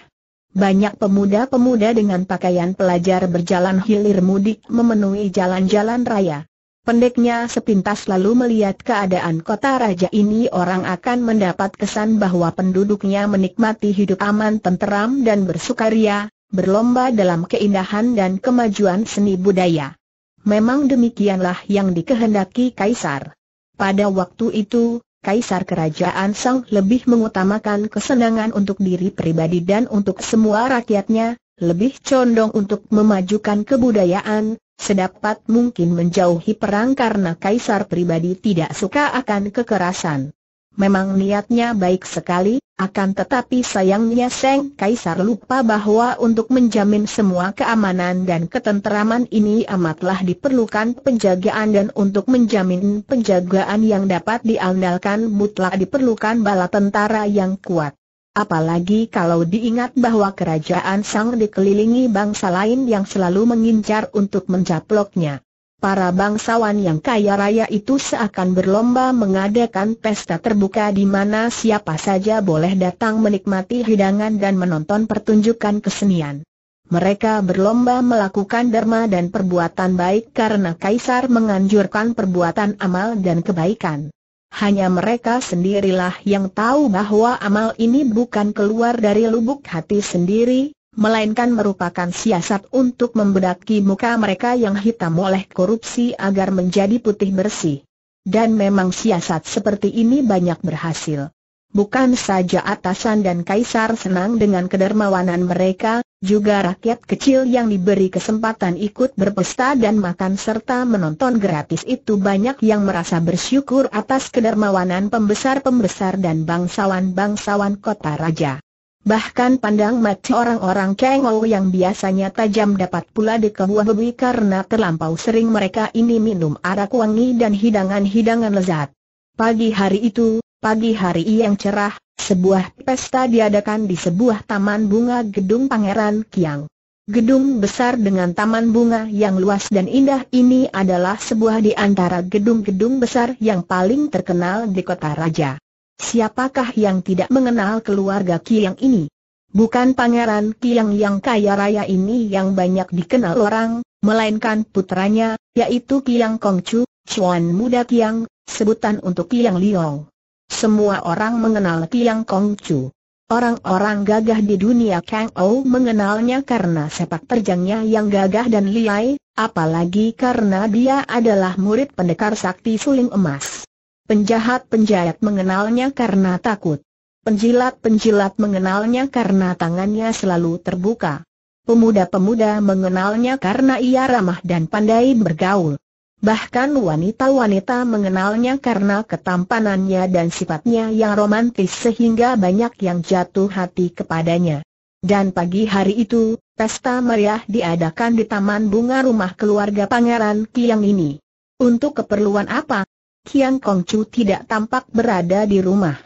[SPEAKER 1] Banyak pemuda-pemuda dengan pakaian pelajar berjalan hilir mudik memenuhi jalan-jalan raya. Pendeknya sepintas lalu melihat keadaan kota raja ini orang akan mendapat kesan bahwa penduduknya menikmati hidup aman tenteram dan bersukaria, berlomba dalam keindahan dan kemajuan seni budaya. Memang demikianlah yang dikehendaki Kaisar. Pada waktu itu, Kaisar Kerajaan Sang lebih mengutamakan kesenangan untuk diri pribadi dan untuk semua rakyatnya, lebih condong untuk memajukan kebudayaan, sedapat mungkin menjauhi perang karena kaisar pribadi tidak suka akan kekerasan. Memang niatnya baik sekali, akan tetapi sayangnya Seng Kaisar lupa bahwa untuk menjamin semua keamanan dan ketenteraman ini amatlah diperlukan penjagaan dan untuk menjamin penjagaan yang dapat diandalkan mutlak diperlukan bala tentara yang kuat. Apalagi kalau diingat bahwa kerajaan Sang dikelilingi bangsa lain yang selalu mengincar untuk mencaploknya. Para bangsawan yang kaya raya itu seakan berlomba mengadakan pesta terbuka di mana siapa saja boleh datang menikmati hidangan dan menonton pertunjukan kesenian. Mereka berlomba melakukan derma dan perbuatan baik karena kaisar menganjurkan perbuatan amal dan kebaikan hanya mereka sendirilah yang tahu bahwa amal ini bukan keluar dari lubuk hati sendiri, melainkan merupakan siasat untuk membedaki muka mereka yang hitam oleh korupsi agar menjadi putih bersih. Dan memang siasat seperti ini banyak berhasil. Bukan saja atasan dan kaisar senang dengan kedermawanan mereka, juga rakyat kecil yang diberi kesempatan ikut berpesta dan makan serta menonton gratis itu banyak yang merasa bersyukur atas kedermawanan pembesar-pembesar dan bangsawan-bangsawan kota raja. Bahkan pandang mata orang-orang Kengou yang biasanya tajam dapat pula dikebuah-bebi karena terlampau sering mereka ini minum arak wangi dan hidangan-hidangan lezat. Pagi hari itu, Pagi hari yang cerah, sebuah pesta diadakan di sebuah taman bunga gedung Pangeran Kiang. Gedung besar dengan taman bunga yang luas dan indah ini adalah sebuah di antara gedung-gedung besar yang paling terkenal di kota raja. Siapakah yang tidak mengenal keluarga Kiang ini? Bukan pangeran Kiang yang kaya raya ini yang banyak dikenal orang, melainkan putranya, yaitu Kiang Kongcu, Chuan Muda Kiang, sebutan untuk Kiang Liong. Semua orang mengenal Tiang Kong Chu. Orang-orang gagah di dunia Kang Ou mengenalnya karena sepak terjangnya yang gagah dan liai, apalagi karena dia adalah murid pendekar sakti suling emas. Penjahat-penjahat mengenalnya karena takut. Penjilat-penjilat mengenalnya karena tangannya selalu terbuka. Pemuda-pemuda mengenalnya karena ia ramah dan pandai bergaul. Bahkan wanita-wanita mengenalnya karena ketampanannya dan sifatnya yang romantis sehingga banyak yang jatuh hati kepadanya. Dan pagi hari itu, pesta meriah diadakan di taman bunga rumah keluarga Pangeran Kiang ini. Untuk keperluan apa? Kiang Kongcu tidak tampak berada di rumah.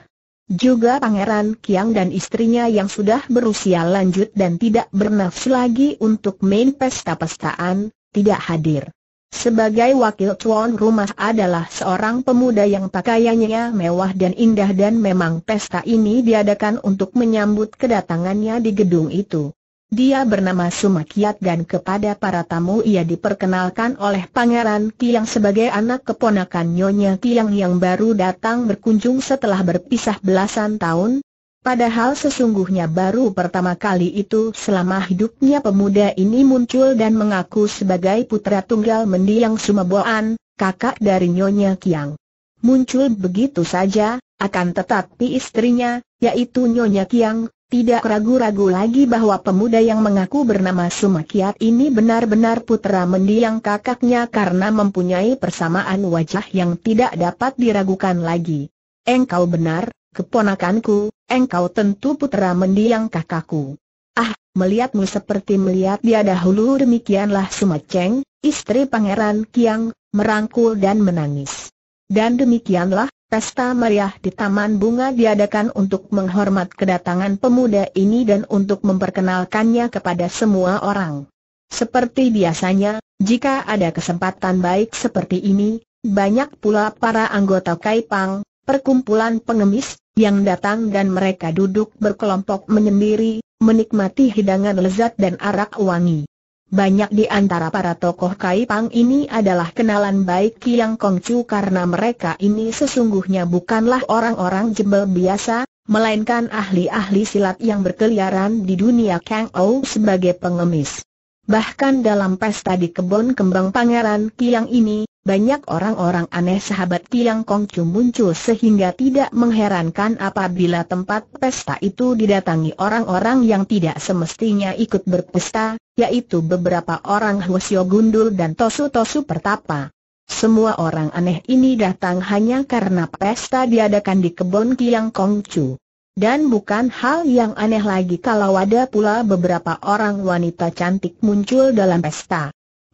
[SPEAKER 1] Juga Pangeran Kiang dan istrinya yang sudah berusia lanjut dan tidak bernafsu lagi untuk main pesta-pestaan, tidak hadir. Sebagai wakil tuan rumah adalah seorang pemuda yang pakaiannya mewah dan indah dan memang pesta ini diadakan untuk menyambut kedatangannya di gedung itu. Dia bernama Sumakiat dan kepada para tamu ia diperkenalkan oleh Pangeran Tiang sebagai anak keponakan Nyonya Tiang yang baru datang berkunjung setelah berpisah belasan tahun, Padahal sesungguhnya baru pertama kali itu selama hidupnya pemuda ini muncul dan mengaku sebagai putra tunggal mendiang Sumaboan, kakak dari Nyonya Kiang. Muncul begitu saja, akan tetapi istrinya, yaitu Nyonya Kiang, tidak ragu-ragu lagi bahwa pemuda yang mengaku bernama Sumakiat ini benar-benar putra mendiang kakaknya karena mempunyai persamaan wajah yang tidak dapat diragukan lagi. Engkau benar, Keponakanku, engkau tentu putera mendiang kakakku. Ah, melihatmu seperti melihat dia dahulu demikianlah Sumaceng, istri pangeran Kiang, merangkul dan menangis. Dan demikianlah, pesta meriah di Taman Bunga diadakan untuk menghormat kedatangan pemuda ini dan untuk memperkenalkannya kepada semua orang. Seperti biasanya, jika ada kesempatan baik seperti ini, banyak pula para anggota Kaipang, Perkumpulan pengemis, yang datang dan mereka duduk berkelompok menyendiri, menikmati hidangan lezat dan arak wangi. Banyak di antara para tokoh Kaipang ini adalah kenalan baik Kiang Kongcu karena mereka ini sesungguhnya bukanlah orang-orang jebel biasa, melainkan ahli-ahli silat yang berkeliaran di dunia Kang Ou sebagai pengemis. Bahkan dalam pesta di kebun kembang pangeran Kiang ini, banyak orang-orang aneh sahabat Tiang Kongcu muncul sehingga tidak mengherankan apabila tempat pesta itu didatangi orang-orang yang tidak semestinya ikut berpesta, yaitu beberapa orang Hwasyo Gundul dan Tosu Tosu Pertapa. Semua orang aneh ini datang hanya karena pesta diadakan di kebun Tiang Kongcu. Dan bukan hal yang aneh lagi kalau ada pula beberapa orang wanita cantik muncul dalam pesta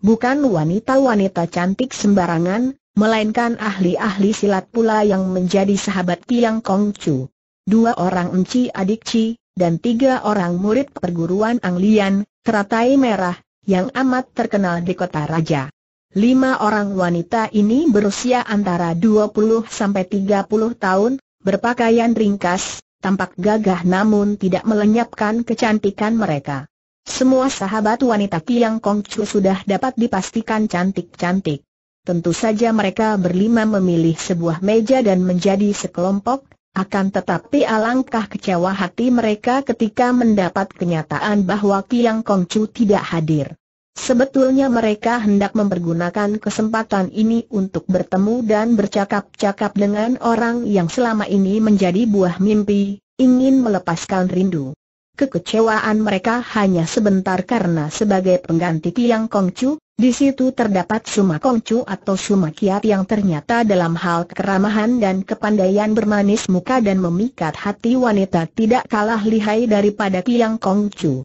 [SPEAKER 1] bukan wanita-wanita cantik sembarangan, melainkan ahli-ahli silat pula yang menjadi sahabat Tiang Kong Chu. Dua orang enci adik Chi, dan tiga orang murid perguruan Anglian, teratai merah, yang amat terkenal di kota raja. Lima orang wanita ini berusia antara 20 sampai 30 tahun, berpakaian ringkas, tampak gagah namun tidak melenyapkan kecantikan mereka. Semua sahabat wanita Piang Kongcu sudah dapat dipastikan cantik-cantik. Tentu saja mereka berlima memilih sebuah meja dan menjadi sekelompok, akan tetapi alangkah kecewa hati mereka ketika mendapat kenyataan bahwa Piang Kongcu tidak hadir. Sebetulnya mereka hendak mempergunakan kesempatan ini untuk bertemu dan bercakap-cakap dengan orang yang selama ini menjadi buah mimpi, ingin melepaskan rindu. Kekecewaan mereka hanya sebentar karena sebagai pengganti Tiang Kongcu, di situ terdapat Suma Kongcu atau Suma Kiat yang ternyata dalam hal keramahan dan kepandaian bermanis muka dan memikat hati wanita tidak kalah lihai daripada Tiang Kongcu.